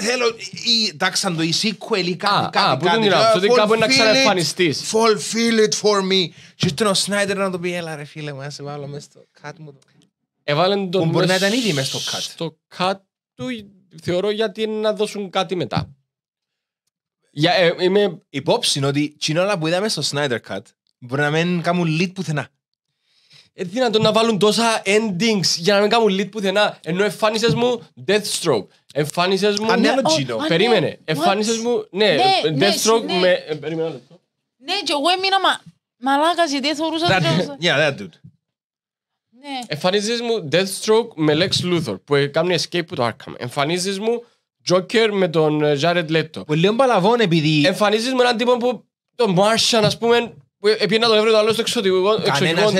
[SPEAKER 1] Θέλω ή τάξαν το ή sequel ή
[SPEAKER 3] κάτι κάτι κάτι Ότι κάπου είναι να ξαναεμφανιστείς
[SPEAKER 1] Fulfill it for me Και ήρθε ο Σνάιντερ να το πει έλα ρε φίλε μου σε βάλω μέσα στο cut μου
[SPEAKER 3] Έβαλαν τον Μπορεί να ήταν ήδη μέσα στο cut Στο cut του θεωρώ γιατί είναι να δώσουν κάτι μετά για, ε, είμαι... Υπόψη ότι την όλα που είδαμε στο Σνάιντερ Cut μπορεί να μην κάνουν lead πουθενά. Είναι δυνατόν να βάλουν τόσα endings για να μην κάνουν lead πουθενά ενώ εμφάνισες μου Deathstroke Εμφάνισες μου. Ανέλο ναι, ναι, Τζίνο. Ναι. Περίμενε. Εμφάνισες μου. Ναι, ε, Deathstroke με. Ε, περίμενε λεπτό.
[SPEAKER 2] Ναι, και εγώ έμεινα μα. Μαλάκας, γιατί θεωρούσα τρέχουσα. Ναι, that dude. Ναι.
[SPEAKER 3] Εμφανίζεις μου Deathstroke με Lex Luthor που κάνει escape του Arkham. Εμφανίζεις μου Joker με τον ε, Jared Leto. Που λίγο παλαβών επειδή... Εμφανίζεις μου έναν τύπο που τον Martian ας πούμε που επειδή να τον
[SPEAKER 1] έβρε το άλλο στο εξωτικό... Κανένας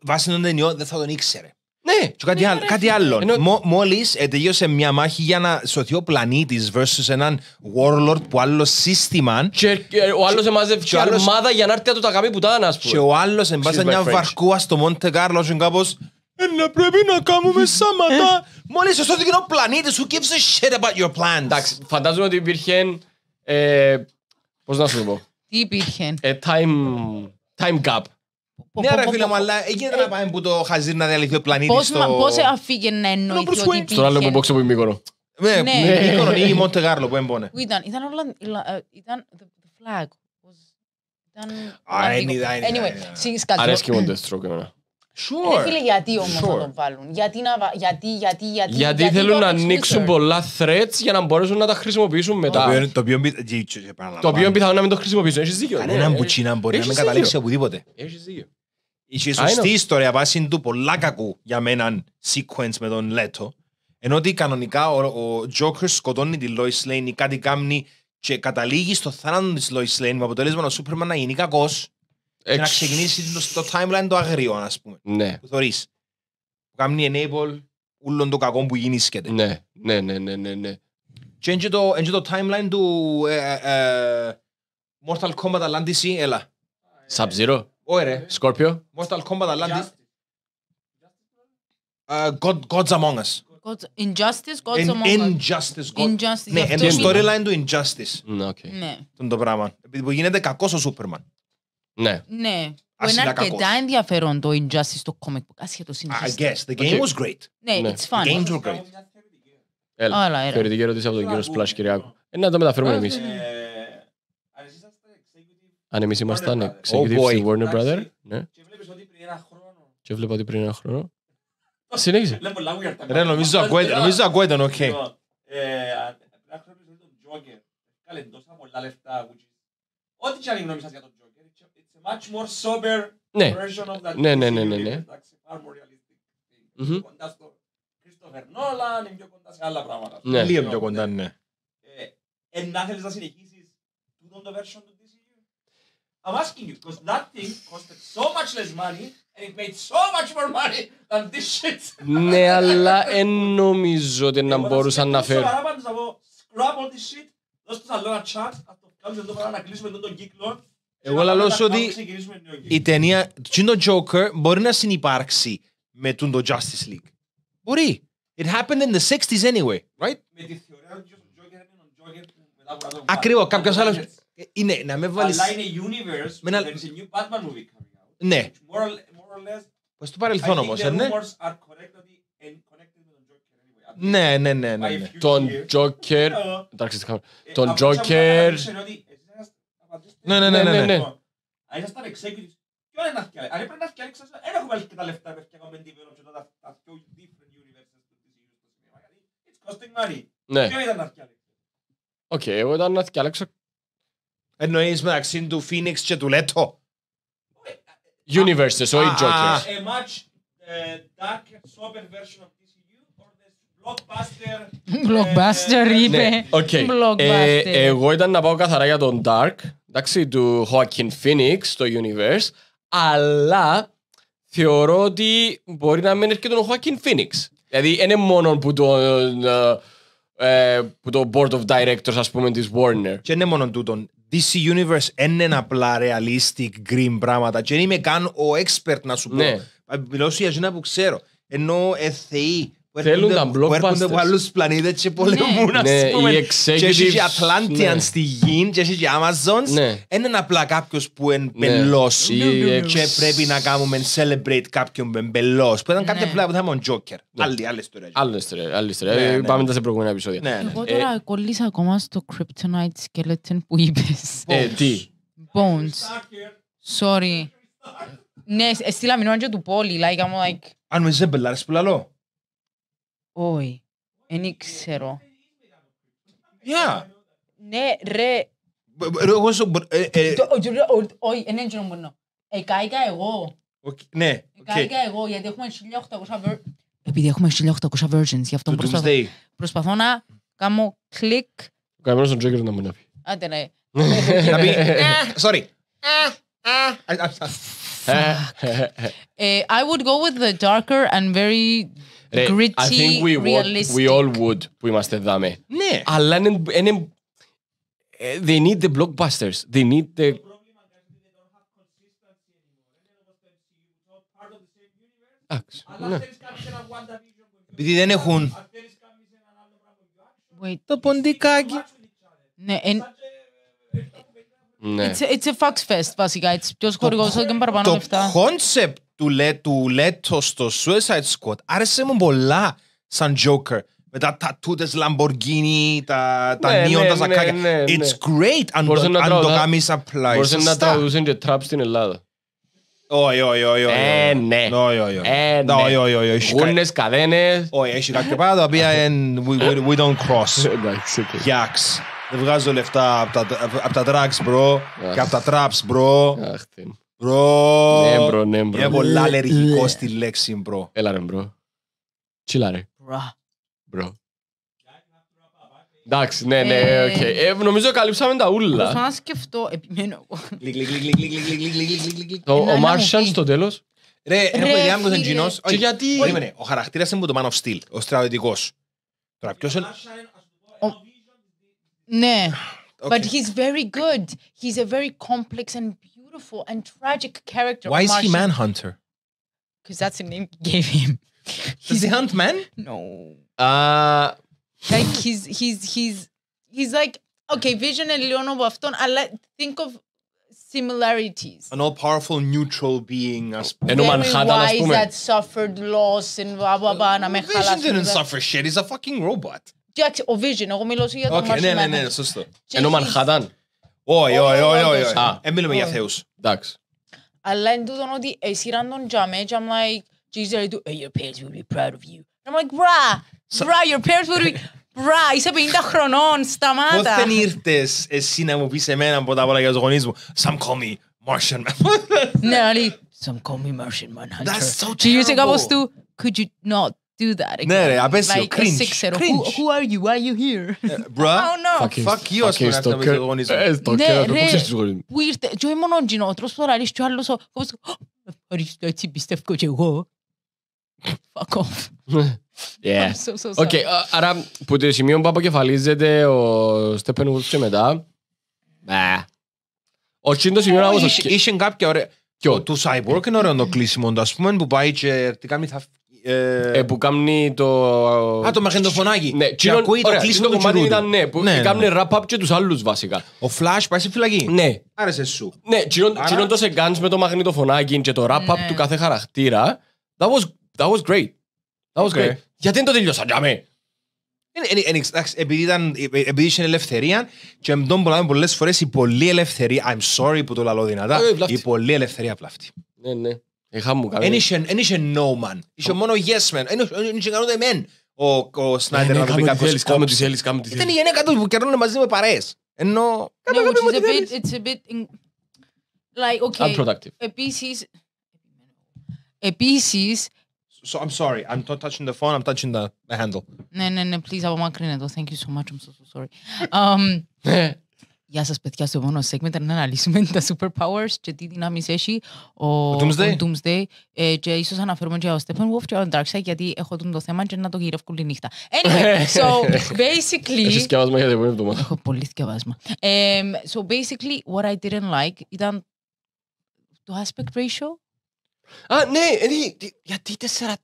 [SPEAKER 1] βάσει τον ταινιό δεν θα τον ήξερε. Ναι, και κάτι, ναι, άλλο, κάτι άλλο. Ενώ... Μό, Μόλις τελείωσε μια μάχη για να σωθεί ο πλανήτης versus έναν warlord που άλλο σύστημα. Και, και
[SPEAKER 3] ο άλλος εμάζευε μια ομάδα
[SPEAKER 1] για να έρθει το ταγαπή που ήταν, ας πούμε. Και ο άλλος εμπάσε μια βαρκούα στο Μοντε Κάρλο, και κάπω. Ένα πρέπει να κάνουμε ε,
[SPEAKER 3] σάματα. Ε». Μόλις σωθήκε ο πλανήτης, who gives a shit about your plans. Εντάξει, φαντάζομαι ότι υπήρχε. Ε, Πώς να σου το πω.
[SPEAKER 2] Τι υπήρχε.
[SPEAKER 3] Ε, time, time
[SPEAKER 1] gap. Ναι, ρε φίλε μου, αλλά έγινε ε, να πάμε που το χαζίρ να διαλυθεί ο πλανήτης. Πώς
[SPEAKER 2] αφήγε να εννοηθεί ότι υπήρχε. Στον άλλο που
[SPEAKER 1] που είναι Μύκονο. Ναι, Μύκονο ή Μοντε Κάρλο που έμπονε.
[SPEAKER 2] Ήταν, ήταν όλα, ε, ήταν the flag. Ήταν... Anyway, Αρέσκει μου το stroke εμένα. Sure. Ε, φίλε, γιατί όμως sure. να τον βάλουν. Γιατί, να, γιατί, γιατί, γιατί, γιατί, θέλουν να ανοίξουν
[SPEAKER 3] πολλά threads για να μπορέσουν να τα χρησιμοποιήσουν μετά. Το οποίο, το οποίο, πιθανό να μην το χρησιμοποιήσουν. Έχεις δίκιο. Κανένα μπουτσίνα ε, μπορεί να μην καταλήξει οπουδήποτε. Έχεις δίκιο.
[SPEAKER 1] Η σωστή ιστορία βάσει του πολλά κακού για μέναν, sequence με τον Λέτο. Ενώ ότι κανονικά ο, ο Joker σκοτώνει τη Lois Lane ή κάτι κάνει και καταλήγει στο θάνατο της Lois Lane με αποτέλεσμα ο Superman να γίνει κακός και να ξεκινήσει το timeline το αγριό, ας πούμε. Ναι. Που θεωρείς. Που κάνει enable όλων το κακών που γίνει γίνησκεται. Ναι, ναι, ναι, ναι, ναι. ναι. Και έτσι το, το timeline του ε, ε, ε, Mortal Kombat Atlantis, έλα. Sub-Zero. Όχι ρε. Scorpio. Mortal Kombat Atlantis. Uh, God, God's Among Us.
[SPEAKER 2] God, injustice, God's Among Us.
[SPEAKER 1] Injustice, God.
[SPEAKER 2] Injustice. Ναι, το storyline
[SPEAKER 1] του Injustice. Ναι. ναι. Τον το πράγμα. Επειδή γίνεται κακός ο Σούπερμαν. Ναι.
[SPEAKER 2] Ναι. Που είναι αρκετά ενδιαφέρον το injustice στο comic book. Άσχετο I guess. The game was great. Ναι, ναι, it's fun. The games were great.
[SPEAKER 3] Έλα, ερώτηση από τον κύριο Splash Κυριάκο. Ε, να
[SPEAKER 2] το μεταφέρουμε εμείς. Ε,
[SPEAKER 3] αν ήμασταν ναι, oh, Warner ναι. Και ότι πριν χρόνο. Συνέχισε. Ρε, πολλά much more sober ναι. version of that. Ναι, ναι, ναι, ναι. ναι. Mm-hmm. Κοντά στο
[SPEAKER 1] Κρίστοφερ Νόλαν, είναι πιο κοντά σε άλλα πράγματα. Ναι. Λίγο πιο κοντά, ναι. Ε, ε να
[SPEAKER 3] θέλεις να συνεχίσεις τούτον
[SPEAKER 1] το version του DCU.
[SPEAKER 3] I'm asking you, because that thing costed so much less money and it made so much more money than this shit. ναι, αλλά εν νομίζω ότι να μπορούσαν να φέρουν. Σοβαρά πάντως να scrub all this shit, δώσ' τους άλλο ένα chance, να το κάνουμε εδώ πέρα να κλείσουμε τον κύκλο εγώ λέω ότι η
[SPEAKER 1] ταινία, το Τζόκερ μπορεί να συνεπάρξει με τον το Justice League. Μπορεί. It happened in the 60s anyway, right? Με τη θεωρία ότι ο Τζόκερ είναι ο Τζόκερ που μετά από Ακριβώς, κάποιος άλλος. Ε, είναι, να με βάλει. Αλλά είναι universe, με ένα... there's a new Batman movie coming out. Ναι. More or less...
[SPEAKER 3] Πώς το παρελθόν όμως, ναι. I think ε, ναι. ναι, ναι, ναι, ναι. ναι. Τον Τζόκερ. Ε, εντάξει, τον Τζόκερ. Ναι, ναι, ναι. ναι, ναι. Αν λοιπόν, ήσασταν παρεξέκτη, ποιο είναι να φτιάξει. Αν πρέπει να δεν έχουμε βάλει και τα λεφτά που
[SPEAKER 2] την και τα universes του it's costing money. Ναι. Ποιο ήταν να φτιάξει.
[SPEAKER 3] Οκ, εγώ
[SPEAKER 1] ήταν να φτιάξω. Εννοείς μεταξύ του Phoenix και του Λέτο.
[SPEAKER 3] Ε, ε, ε, universes, όχι Jokers.
[SPEAKER 1] A much sober
[SPEAKER 2] Blockbuster.
[SPEAKER 3] Ναι, εγώ ήταν να πάω καθαρά για τον Dark εντάξει, του Joaquin Phoenix στο Universe, αλλά θεωρώ ότι μπορεί να μην και τον Joaquin Phoenix. Δηλαδή, είναι μόνο που το, ε, ε, που το Board of Directors, ας πούμε, της Warner. Και είναι μόνο τούτον. DC Universe είναι απλά realistic green πράγματα και δεν
[SPEAKER 1] είμαι καν ο expert να σου πω. Ναι. Μιλώ για που ξέρω. Ενώ εθεοί Θέλουν τα blockbusters. Που έρχονται από άλλους πλανήτες και ναι. πολεμούν, ναι, ας πούμε. Και έχει ναι. και Atlantean στη γη, και έχει και Amazons. Είναι απλά κάποιος που είναι μπελός και πρέπει να κάνουμε celebrate κάποιον μπελός. Που ήταν κάποια πλάτη που θα ο Joker. Άλλη
[SPEAKER 3] ιστορία. Άλλη ιστορία. Ε, πάμε τα σε προηγούμενα επεισόδια. Εγώ τώρα
[SPEAKER 2] κολλήσα ακόμα στο Kryptonite Skeleton που είπες. Ε, τι. Bones. Sorry. Ναι, στείλα μηνύμα και του Πόλη. Αν I'm είσαι
[SPEAKER 1] Αν με ζέμπελαρες που λαλώ.
[SPEAKER 2] Όχι. Δεν ήξερα. Yeah. Ναι, ρε. Εγώ σου... Ε, ε, όχι, δεν έτσι μόνο. Εκάηκα εγώ. Ναι. Εκάηκα εγώ, γιατί έχουμε 1800... Επειδή έχουμε 1800 versions, γι' αυτό προσπαθώ να κάνω κλικ. Ο
[SPEAKER 3] καμένος τον Τζόκερ να μην ναι.
[SPEAKER 2] να πει. Άντε ναι.
[SPEAKER 3] Να πει, sorry.
[SPEAKER 2] Ε, I would go with the darker and very Ρε, gritty, I think we, would, we
[SPEAKER 3] all would που είμαστε δάμε. Ναι. Αλλά είναι, είναι, they need the blockbusters. They need the...
[SPEAKER 2] Επειδή δεν έχουν... Το ποντικάκι. Ναι, ναι. It's, a, it's a fax fest βασικά. It's ποιος χορηγός και παραπάνω λεφτά.
[SPEAKER 1] Το concept του, λέ, του Λέτο στο Suicide Squad άρεσε μου πολλά σαν Joker. Με τα τατού της Lamborghini, τα, τα ναι, νίον, ναι, σακάκια. Ναι, ναι, ναι. It's
[SPEAKER 3] great αν, το το κάνεις απλά. Μπορούσε να τραγουδούσαν και τραπ στην Ελλάδα.
[SPEAKER 1] Όχι, όχι, όχι. Ε, ναι. Όχι, όχι. όχι. ναι. Όχι, όχι, όχι. Γούνες, καδένες. Όχι, έχει κάποια πράγματα τα οποία we don't cross. Εντάξει. Γιάξ. Δεν βγάζω λεφτά από τα, από τα drugs, bro. Και από τα traps, bro. Αχ, Bro. Ναι, bro, ναι, bro. Ναι.
[SPEAKER 3] στη λέξη, bro. Έλα ρε, bro. Τσίλα ρε. Bro. Εντάξει, ναι, ναι, ε. οκ. Ε, νομίζω καλύψαμε τα ούλα. Θα
[SPEAKER 2] σκεφτώ, επιμένω εγώ. Ο Μάρσιαν
[SPEAKER 3] στο τέλος.
[SPEAKER 1] Ρε, ρε, ρε, ρε, ρε, Ο ρε, είναι που Ρε, Man of Steel, ο ρε, Τώρα ρε, είναι...
[SPEAKER 2] Nah. Okay. But he's very good. He's a very complex and beautiful and tragic character. Why is he Manhunter? Because that's the name he gave him. he's a hunt man?
[SPEAKER 3] No. Uh
[SPEAKER 2] like he's he's he's he's like okay, Vision and Leonov Afton, I like think of similarities.
[SPEAKER 1] An all-powerful neutral being. As wise that
[SPEAKER 2] suffered loss and blah, blah, blah. Vision didn't
[SPEAKER 1] suffer shit. He's a fucking robot.
[SPEAKER 2] Εντάξει, ο Vision, εγώ μιλώ για τον okay, Ναι, ναι, ναι,
[SPEAKER 1] σωστό. Ενώ
[SPEAKER 3] Μανχάταν. Όχι, όχι, όχι, όχι. Δεν μιλούμε
[SPEAKER 2] για
[SPEAKER 1] Θεούς.
[SPEAKER 3] Εντάξει.
[SPEAKER 2] Αλλά είναι τούτο ότι εσύραν τον τζαμέ και I'm like, Jesus, I do, hey, your parents will be proud of you. And I'm like, bra, bra, your parents will be, bra, είσαι 50 χρονών, σταμάτα. Πώς δεν
[SPEAKER 1] ήρθες εσύ να μου πεις εμένα από τα πολλά για τους γονείς μου, some call me Martian
[SPEAKER 2] man. Ναι, αλλά, some call me Martian man. That's so terrible. Και είσαι κάπως του, could you not do that again. Ναι, ρε, απέσιο. Like, cringe. ξέρω, cringe. Who, who are you, why are you here? Bro, ε, oh, no. fuck you, ας πούμε, να κάνουμε ε, ναι, το γονείς. Ναι, ρε,
[SPEAKER 1] ήρθε.
[SPEAKER 2] Και όχι μόνο γινότρος, τώρα λες και ο άλλος, όπως, ευχαριστώ, έτσι πιστεύω και εγώ. Fuck off. Yeah.
[SPEAKER 3] άρα, που το σημείο που αποκεφαλίζεται ο Steppenwolf και μετά, όχι ε, ναι, το σημείο να όμως... Είχε κάποια ωραία... Του
[SPEAKER 1] Cyborg είναι ωραίο το κλείσιμο, ας πούμε, που πάει και τι κάνει θα ε, ε, που κάνει το.
[SPEAKER 3] Α, το μαγνητοφωνάκι. Ναι, και ακούει το κλείσιμο του κομμάτι ήταν ναι, που ναι, κανει ναι, rap ναι. wrap-up και τους άλλους βασικά. Ο Flash πάει στη φυλακή. Ναι. Άρεσε σου. Ναι, Άρα... το σε κάνεις με το μαγνητοφωνάκι και το rap up ναι. του κάθε χαρακτήρα. That was, that was great. That was great. Γιατί δεν
[SPEAKER 1] το τελειώσαν για μέ. Επειδή είχε ελευθερία και με τον πολλά πολλές φορές η πολλή ελευθερία, I'm sorry που το λαλώ δυνατά, ε, ε, η πολλή ελευθερία απλά Ναι, ναι. Ε, εν είχε no man. Είχε μόνο yes man. Εν είχε κανόντα εμέν, Ο Σνάιντερ ε, να το πει κάποιος κόμψη. Ήταν η γενέκα τους που κερνούν μαζί με παρέες. Ενώ... Ναι,
[SPEAKER 2] it's a bit... Like, okay. Unproductive. Επίσης... Επίσης...
[SPEAKER 1] So I'm sorry, I'm not touching the phone, I'm touching the,
[SPEAKER 2] handle. Ναι, ναι, ναι, please απομακρύνε το. Thank you so much, I'm so, so sorry. Um, ναι. Γεια σας παιδιά, στο επόμενο segment να αναλύσουμε τα superpowers και τι δυνάμεις έχει ο, Doomsday, ο Doomsday ε, και ίσως αναφέρουμε και ο Steppenwolf και ο Darkseid γιατί έχω τον το θέμα και να το γύρω τη νύχτα. Anyway, so basically... Έχεις σκευάσμα
[SPEAKER 3] για την επόμενη εβδομάδα. Έχω πολύ σκευάσμα.
[SPEAKER 2] Um, ε, so basically what I didn't like ήταν το aspect ratio. Α, ναι, γιατί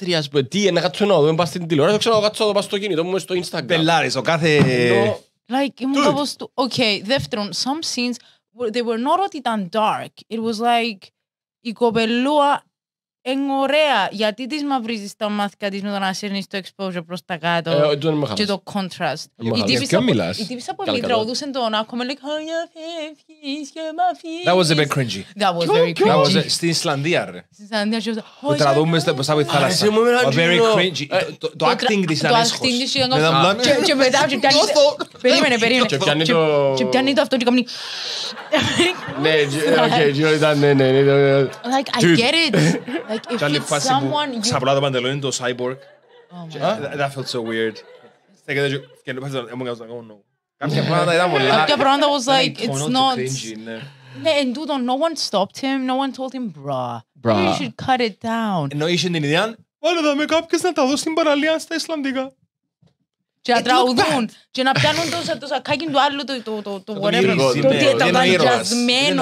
[SPEAKER 3] 4-3, ας πούμε, τι, να κάτσω να δω, πας στην τηλεόραση, ξέρω να κάτσω να πάω πας στο κινητό μου, στο Instagram. Πελάρες, ο κάθε...
[SPEAKER 2] Like, ήμουν κάπως του, okay, δεύτερον, some scenes, they were not ότι ήταν dark. It was like, η κοπελούα Εν ωραία. Γιατί τη μαυρίζει τα μάθηκα τη με το να σέρνει το exposure προ τα κάτω ε, και το contrast. Η από πολύ τραγουδούσε τον άκομα λέει Χωριά φεύγει και μ' That was a
[SPEAKER 1] bit cringy. That was very cringy. Στην Ισλανδία, ρε.
[SPEAKER 2] Στην Ισλανδία, ρε. Ε, το τραβούμε
[SPEAKER 1] στο μπροστά από τη θάλασσα. Very cringy. Το acting
[SPEAKER 3] τη ήταν Το
[SPEAKER 2] acting τη ήταν Και μετά Περίμενε, περίμενε. Και πιάνει το αυτό και κάνει.
[SPEAKER 3] Ναι, ναι, ναι, ναι, ναι.
[SPEAKER 2] Like, I get it. Like if Gianni it's Fassi someone you... ξαπλά
[SPEAKER 1] το παντελόνι το Cyborg. Oh that, that felt so weird. Και το Κάποια πράγματα ήταν πολλά. Κάποια πράγματα was like, it's not...
[SPEAKER 2] Ναι, εν τούτο, no one stopped him, no one told him, bruh, you should cut it down.
[SPEAKER 1] Ενώ είχε την ιδέα,
[SPEAKER 2] βάλε δαμε κάποιος να τα δω στην παραλία στα Ισλανδικά. και να ε, τραγουδούν και να πιάνουν το σακάκι του άλλου, το whatever, το διεταγμένο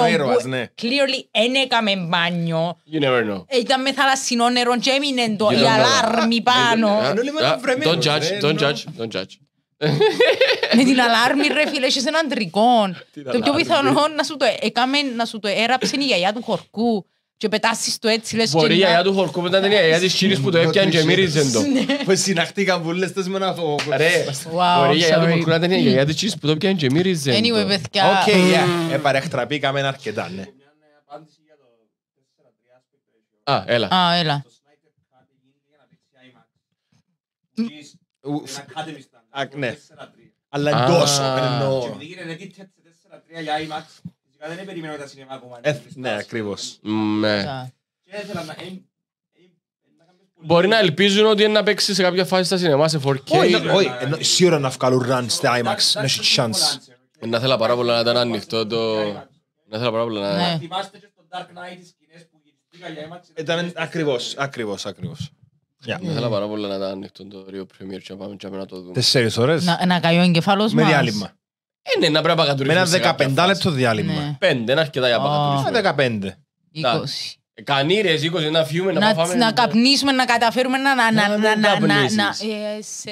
[SPEAKER 2] ναι, ναι. που clearly δεν έκαμε μπάνιο. Ε, ήταν με θαλασσινό νερό και έμεινε το η αλάρμη ε, πάνω. Don't judge, don't judge, don't judge. Με την αλάρμη ρε φίλε, είσαι έναν τρικόν. Το πιο πιθανό να σου το έκαμε, να σου το έραψε η γιαγιά του χορκού και πετάσεις το έτσι λες Μπορεί η αγιά
[SPEAKER 3] του χορκού μετά η αγιά της κύρις που το έπιαν και μύριζε το. Που ναι. συναχτήκαν
[SPEAKER 1] λες, τες με ένα Ρε, μπορεί η αγιά του χορκού μετά
[SPEAKER 3] της που το έπιαν και μύριζε το. Anyway,
[SPEAKER 1] παιδιά. Οκ, Επαρεχτραπήκαμε αρκετά, ναι.
[SPEAKER 2] Α, έλα. Α, έλα.
[SPEAKER 1] Ναι. Αλλά εντός. Και επειδή γίνεται για δεν περιμένω τα σινεμά ε, ακόμα.
[SPEAKER 3] Ναι, ακριβώς. Ναι. Ε,
[SPEAKER 1] ε,
[SPEAKER 3] Μπορεί να ελπίζουν ότι είναι να παίξει σε κάποια φάση στα σινεμά σε 4K. Όχι, ναι, ναι, ναι. σίγουρα να βγάλουν run στα IMAX, να έχει chance. Να θέλα πάρα πολύ να ήταν ανοιχτό το... Να θέλα πάρα πολύ να... Θυμάστε και στο Dark Knight τις σκηνές που γυρίστηκαν για IMAX. Ήταν ακριβώς, ακριβώς, ακριβώς. Να θέλα πάρα πολύ να ήταν ανοιχτό το Rio Premier και να πάμε και να το δούμε. Τεσσέρις
[SPEAKER 2] ώρες. Ένα Με διάλειμμα.
[SPEAKER 3] Είναι ένα πράγμα παγατουρίσμα. Με ένα 15 λεπτό διάλειμμα. Ναι. Πέντε, είναι αρκετά για παγατουρίσμα. 15. 20. Κανεί ρε, 20 να φύγουμε, να πάμε... Να
[SPEAKER 2] καπνίσουμε, να καταφέρουμε να... Να να να να ε, Σε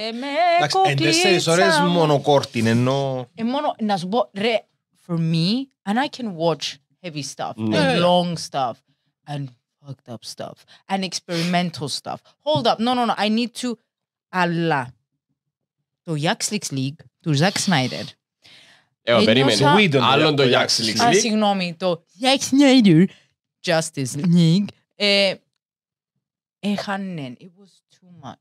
[SPEAKER 2] με κοκλίτσα τέσσερις ώρες μόνο
[SPEAKER 3] κόρτιν, ενώ...
[SPEAKER 2] Ε, να σου πω, ρε, for me, and I can watch heavy stuff, ναι. and long stuff, and fucked up stuff, and experimental
[SPEAKER 3] ε, περίμενε. Άλλον το Jax League.
[SPEAKER 2] συγγνώμη, το Jax Snyder Justice League ε, έχανε. It was too much.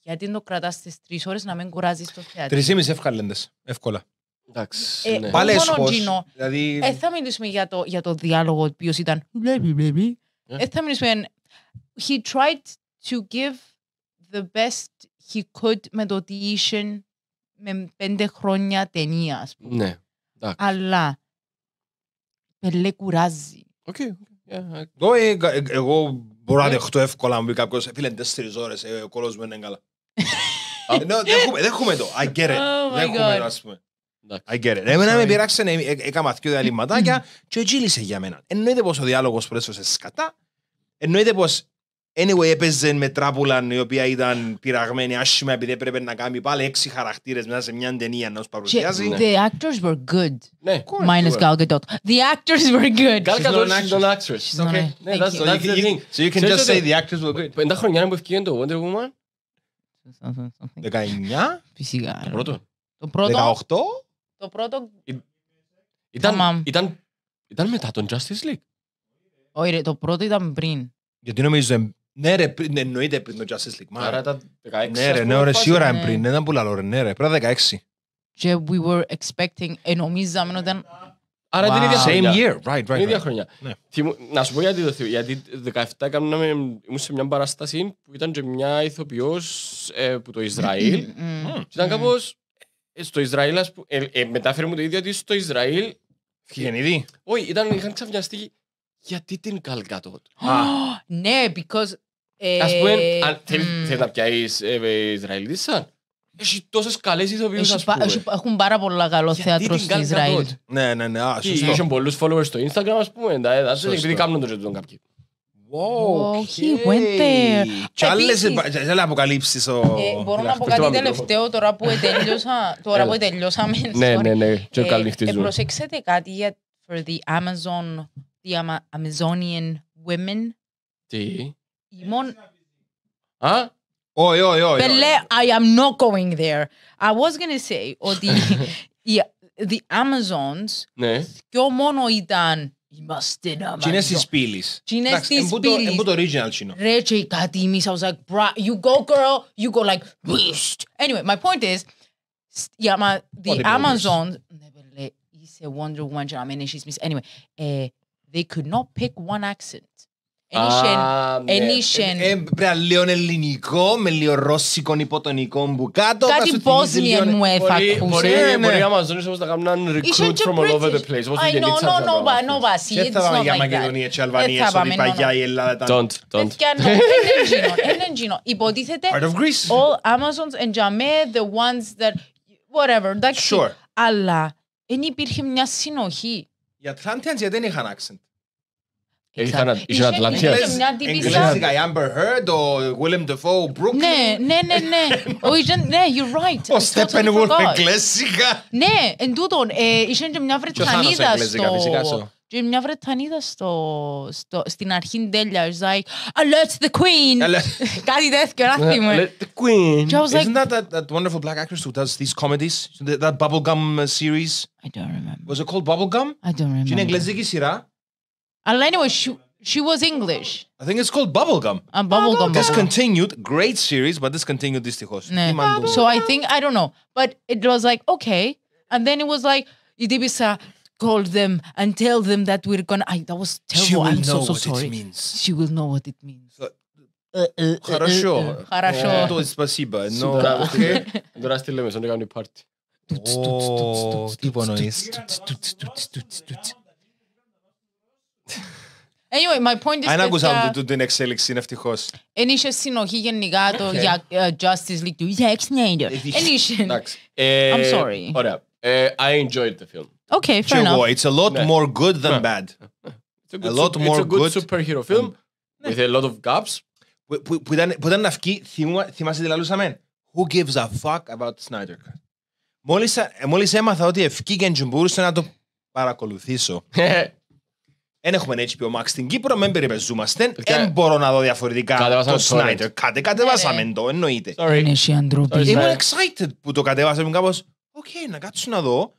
[SPEAKER 2] Γιατί το κρατά τι τρει ώρε να μην κουράζει το θεατή. Τρει ή μισή
[SPEAKER 1] ευκαλέντε. Εύκολα. Εντάξει. Πάλε ναι. Πάλι
[SPEAKER 2] Δηλαδή... Ε, θα μιλήσουμε για το, για το διάλογο ο οποίο ήταν. Baby, ε. baby. Ε, θα μιλήσουμε. He tried to give the best he could με το τι είσαι με πέντε χρόνια ταινία, ας πούμε. Ναι, εντάξει. Αλλά πελέ κουράζει. Οκ. Ε,
[SPEAKER 1] ε, εγώ μπορώ να ε. δεχτώ εύκολα να μου πει κάποιος «Φίλε, τέσσερις ώρες, ο κόλος μου είναι καλά». Ναι, έχουμε το, I get it. Oh Δέχομαι το, ας πούμε. I get it. Εμένα με πειράξε, έκανα δυο διαλύματάκια και λύσε για μένα. Εννοείται πως ο διάλογος προέσωσε σκατά, εννοείται πως Anyway, έπαιζε με τράπουλα η οποία ήταν πειραγμένη άσχημα επειδή έπρεπε να κάνει πάλι έξι χαρακτήρε μέσα σε μια ταινία να του παρουσιάζει. The
[SPEAKER 2] actors were good. Ναι, minus Gal Gadot. The actors were good. Gal Gadot is not an actress. She's okay. Yeah, ναι, that's, so you, the thing. So you can just say the
[SPEAKER 3] actors were good. Πέντα χρονιά που ευκαιρία το Wonder Woman. 19. Φυσικά. Το πρώτο. Το πρώτο. 18. Το πρώτο. Ήταν, ήταν μετά τον Justice League. Όχι, το πρώτο
[SPEAKER 1] ήταν πριν. Γιατί νομίζω ναι ρε, ναι, εννοείται πριν το Justice League. Άρα ήταν 16. Ναι ρε, ναι, σίγουρα είναι πριν, ε. ήταν πολύ άλλο ρε, ναι ρε, πριν 16.
[SPEAKER 2] Και we were expecting, ενομίζαμε ότι ήταν...
[SPEAKER 3] Άρα την ίδια χρονιά. Same year, right, right. ίδια χρονιά. Ναι. Να σου πω γιατί το θυμώ, γιατί 17 έκαναμε, ήμουν σε μια παράσταση που ήταν και μια ηθοποιός ε, που το Ισραήλ. Mm, mm, mm. Ήταν κάπως, ε, στο Ισραήλ, μετάφερε μου το ίδιο ότι στο Ισραήλ... Φυγενειδή. Όχι, είχαν ξαφνιαστεί γιατί την Καλγκάτο.
[SPEAKER 2] Ναι, because... Ας πούμε, αν
[SPEAKER 3] ε, θέλει να πιάσει ε, Ισραηλίδη σαν, έχει τόσες καλές ηθοποιούς,
[SPEAKER 2] Έχουν πάρα πολλά καλό θέατρο στην Ισραήλ.
[SPEAKER 3] Ναι, ναι, ναι, σωστό. Έχουν πολλούς followers στο Instagram, ας πούμε, επειδή κάνουν το ζετζόν κάποιοι.
[SPEAKER 2] Wow, he Τι άλλε
[SPEAKER 1] Και άλλες αποκαλύψεις. Ε,
[SPEAKER 2] μπορώ να πω κάτι τελευταίο τώρα που τελειώσαμε. Ναι, ναι, ναι, ναι. Προσέξτε κάτι για the Amazon the Ama- um, uh, Amazonian women. Sí. Y mon-
[SPEAKER 1] huh? Oh, yo, yo, yo. Bele-
[SPEAKER 2] I am not going there. I was going to say, or the, yeah, the Amazons, ναι. πιο μόνο ήταν είμαστε ένα Τι είναι στις
[SPEAKER 1] πύλης. Τσινές Εντάξει, της εμπούτο- πύλης. εμπούτο original τσινό.
[SPEAKER 2] Ρε και η κάτι I was like, bruh, you go girl, you go like, beast. Anyway, my point is, σ- η Αμα- the Ό,τι μπορείς. Amazons, ναι, βέλε, είσαι Wonder Woman και να μην έχεις Anyway, ε, eh, they could not pick one accent.
[SPEAKER 1] Ενίσχυν. Ενίσχυν. Έπρεπε λίγο ελληνικό με λίγο ρώσικο υποτονικό
[SPEAKER 3] μπουκάτο. κάτω. Κάτι Bosnian μου έφαγε. Μπορεί να μας δώσεις όπως να κάνουν recruit from all over the place. I know, no, no,
[SPEAKER 2] but no, but see, it's not για Μακεδονία και Αλβανία, ότι παγιά
[SPEAKER 3] η ελλαδα ήταν... Don't, don't.
[SPEAKER 2] Ενέγγινο, υποτίθεται... Part of Greece. All Amazons and Jamé, the ones that... Whatever, Sure. Αλλά δεν υπήρχε μια συνοχή.
[SPEAKER 1] Οι Ατλάντιανς γιατί δεν είχαν accent.
[SPEAKER 3] Είχαν
[SPEAKER 2] Ατλάντιανς. Εγγλέζικα,
[SPEAKER 1] η Amber Heard, ο Willem Dafoe, ο Brooklyn.
[SPEAKER 2] Ναι, ναι, ναι, ναι. Ναι, you're right. Ο Στέπεν Wolf εγγλέζικα. Ναι, εν τούτον, ε, είχε και μια Βρετανίδα στο... Και μια Βρετανίδα στο, στο, στην αρχή τέλεια, was like, alert the queen! Κάτι τέτοιο, να θυμώ. Alert
[SPEAKER 3] the queen!
[SPEAKER 2] Isn't like,
[SPEAKER 1] that, that that wonderful black actress who does these comedies? That, that bubblegum uh, series? I don't remember. Was it called bubblegum? I
[SPEAKER 2] don't remember. Είναι εγγλεζική σειρά. Αλλά anyway, she, she was English.
[SPEAKER 1] I think it's called Bubblegum. Uh, Bubblegum. Discontinued. Great series, but discontinued δυστυχώς. Ναι. So I
[SPEAKER 2] think, I don't know. But it was like, okay. And then it was like, η τύπησα, call them and tell them that we're gonna. I, that was terrible. She will I'm know so, so what sorry. it means. She will know what it means. Хорошо. Хорошо. То есть спасибо. Но
[SPEAKER 3] Здрасте, Леми, сега ни парти.
[SPEAKER 2] Anyway, my point is Αν άκουσα
[SPEAKER 3] την εξέλιξη, είναι ευτυχώς.
[SPEAKER 2] Εν συνοχή γενικά το για Justice League του. Για εξνέιντερ. Εν είχε. I'm
[SPEAKER 3] eh, sorry. Ωραία. Eh, I enjoyed the film. Okay, fair enough. It's a lot yeah. Ναι. more good than ναι. bad.
[SPEAKER 2] It's
[SPEAKER 3] a, good a lot more it's a good, good superhero film
[SPEAKER 1] and... with a lot of gaps. Που, ήταν, αυκή, θυμάσαι τι λαλούσαμε. Who gives a fuck about Snyder Cut. Μόλις, ε, μόλις έμαθα ότι ευκήκε και μπορούσα να το παρακολουθήσω. Εν έχουμε HBO Max στην Κύπρο, μην περιπεζούμαστε. Δεν μπορώ να δω διαφορετικά το Snyder. Cut. Ε, κατεβάσαμε ναι, το, εννοείται.
[SPEAKER 2] Sorry. Ήμουν
[SPEAKER 1] excited που το κατεβάσαμε κάπως. Οκ, να κάτσω να δω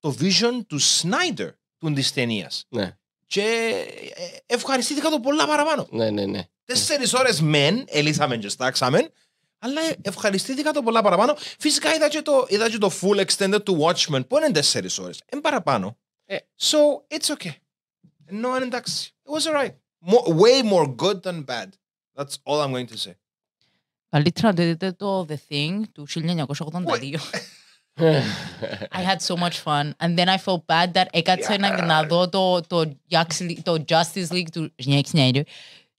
[SPEAKER 1] το vision του Σνάιντερ του της ταινίας. Ναι. Και ε, ευχαριστήθηκα το πολλά παραπάνω. Ναι, ναι, ναι. Τέσσερις ώρες μεν, ελίσαμε και στάξαμε, αλλά ευχαριστήθηκα το πολλά παραπάνω. Φυσικά είδα και το, είδα και το full extended του Watchmen που είναι τέσσερις ώρες. Εν παραπάνω. Ε. So it's okay. No, εντάξει. It was alright. way more good than bad. That's all I'm going to say.
[SPEAKER 2] Καλύτερα να το δείτε το The Thing του 1982. I had so much fun. And then I felt bad that I got να δω το, το, to Justice League to Zack Snyder.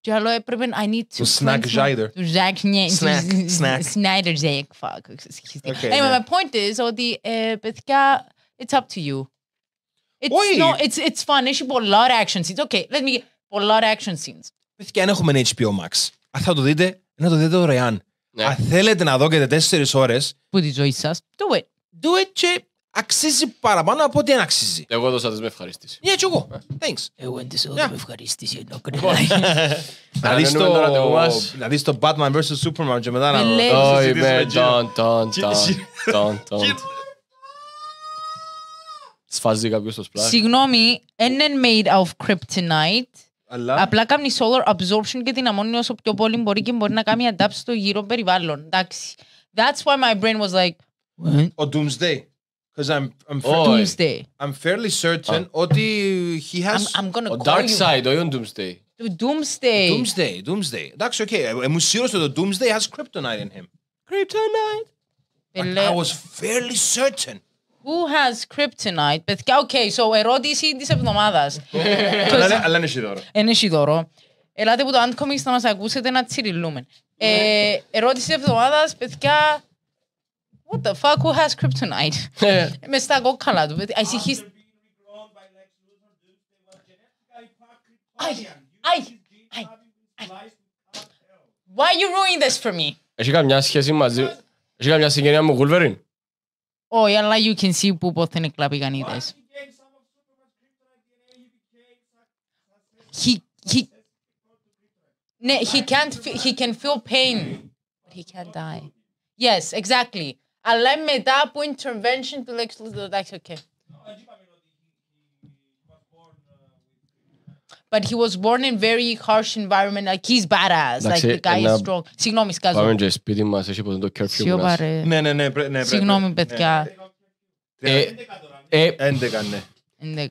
[SPEAKER 2] Και άλλο έπρεπε, I need to... Του Snack Snyder. Του Zack Snyder. Snyder, Zack, fuck. Okay, anyway, yeah. my point is ότι, ε, παιδιά, it's up to you. It's, Oi. no, it's, it's fun. lot of action scenes. Okay, let me... a lot of action scenes.
[SPEAKER 1] Παιδιά, αν έχουμε HBO Max, αν θα το δείτε, να το δείτε δωρεάν. Ναι. Αν θέλετε να δω και τέσσερι ώρε. Που τη ζωή σα, do it. Do it και αξίζει παραπάνω από ό,τι δεν αξίζει.
[SPEAKER 3] Εγώ δώσα τις με ευχαρίστηση.
[SPEAKER 1] Ναι, και εγώ. Ναι. Thanks. Εγώ ναι. δεν της έδωσα με ευχαρίστηση. Λοιπόν. Να δεις το Batman vs. Superman και μετά να το Όχι, με, τόν, τόν,
[SPEAKER 3] τόν, τόν. Σφάζει κάποιος στο σπλάχ.
[SPEAKER 2] Συγγνώμη, έναν made of kryptonite. Απλά κάνει solar absorption και δυναμώνει όσο πιο πολύ μπορεί και μπορεί να κάνει adapt στο γύρο περιβάλλον. Εντάξει. That's why my brain was like,
[SPEAKER 1] What? Or Doomsday. Because I'm, I'm fairly, Doomsday. I'm fairly certain. Oh. Ότι he has. I'm, I'm gonna call Dark Side, όχι ο Doomsday.
[SPEAKER 2] Doomsday.
[SPEAKER 1] Doomsday, Doomsday. That's Okay. I'm ότι The Doomsday has kryptonite in him.
[SPEAKER 2] Kryptonite.
[SPEAKER 1] Like, I was fairly
[SPEAKER 2] certain. Who has kryptonite, But okay, so ερώτηση της εβδομάδας. Αλλά είναι δώρο. Είναι δώρο. Ελάτε που το Ant Comics να μας ακούσετε να τσιριλούμε. Ε, ερώτηση της εβδομάδας, παιδιά, what the fuck? Who has kryptonite? Mr. Gokalad. καλά του. Ανησυχείς. Αι, αι, Why you ruining this for me?
[SPEAKER 3] Έχει καμιά σχέση συγγένεια με Wolverine.
[SPEAKER 2] Όχι, αλλά you can see που πότε είναι κλαπήκαν He, he... Ναι, he can't, he can feel pain, but he can't die. Yes, exactly. Αλλά μετά από intervention του Lex Luthor, εντάξει, οκ. But he was born in very harsh environment, like he's badass, like the guy is strong. Συγγνώμη, σκάζω. Πάμε και
[SPEAKER 3] σπίτι μας, έχει ποτέ το curfew
[SPEAKER 1] μας. Ναι, ναι, ναι, πρέπει. Ναι, συγγνώμη, ναι. παιδιά.
[SPEAKER 3] Ε, ε, ε, έντεκα, ναι.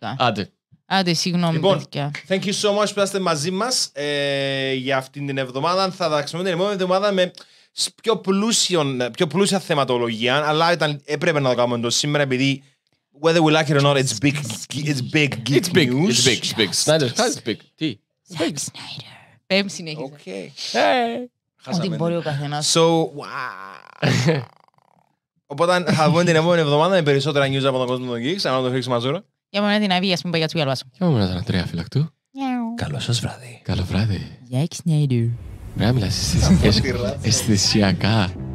[SPEAKER 2] 11. Άντε. Άντε, συγγνώμη, λοιπόν, παιδιά.
[SPEAKER 1] Thank you so much που
[SPEAKER 2] είστε μαζί μας ε,
[SPEAKER 1] για αυτήν την εβδομάδα. Θα τα την επόμενη εβδομάδα με πιο, πλούσιον, ε, πιο πλούσια θεματολογία, αλλά ήταν, έπρεπε να το κάνουμε το σήμερα επειδή whether we like it or not, it's big,
[SPEAKER 3] it's big, it's big, news. it's big, it's big. Snyder, it's big. Τι?
[SPEAKER 2] Zack Snyder. Πέμπ συνέχιζε. οκ Ό,τι μπορεί ναι. ο καθένας. So, wow.
[SPEAKER 1] Οπότε θα δούμε την επόμενη εβδομάδα με περισσότερα news από τον κόσμο των Geeks, αν το φίξουμε μαζούρα.
[SPEAKER 2] Για μένα την αβία, ας πούμε, για τσουγκαλβάσου. Για μένα
[SPEAKER 3] την φίλακτου. Καλό σας βράδυ. Καλό βράδυ.
[SPEAKER 2] Zack Snyder.
[SPEAKER 3] Mira, mira, es, es, es, es de acá.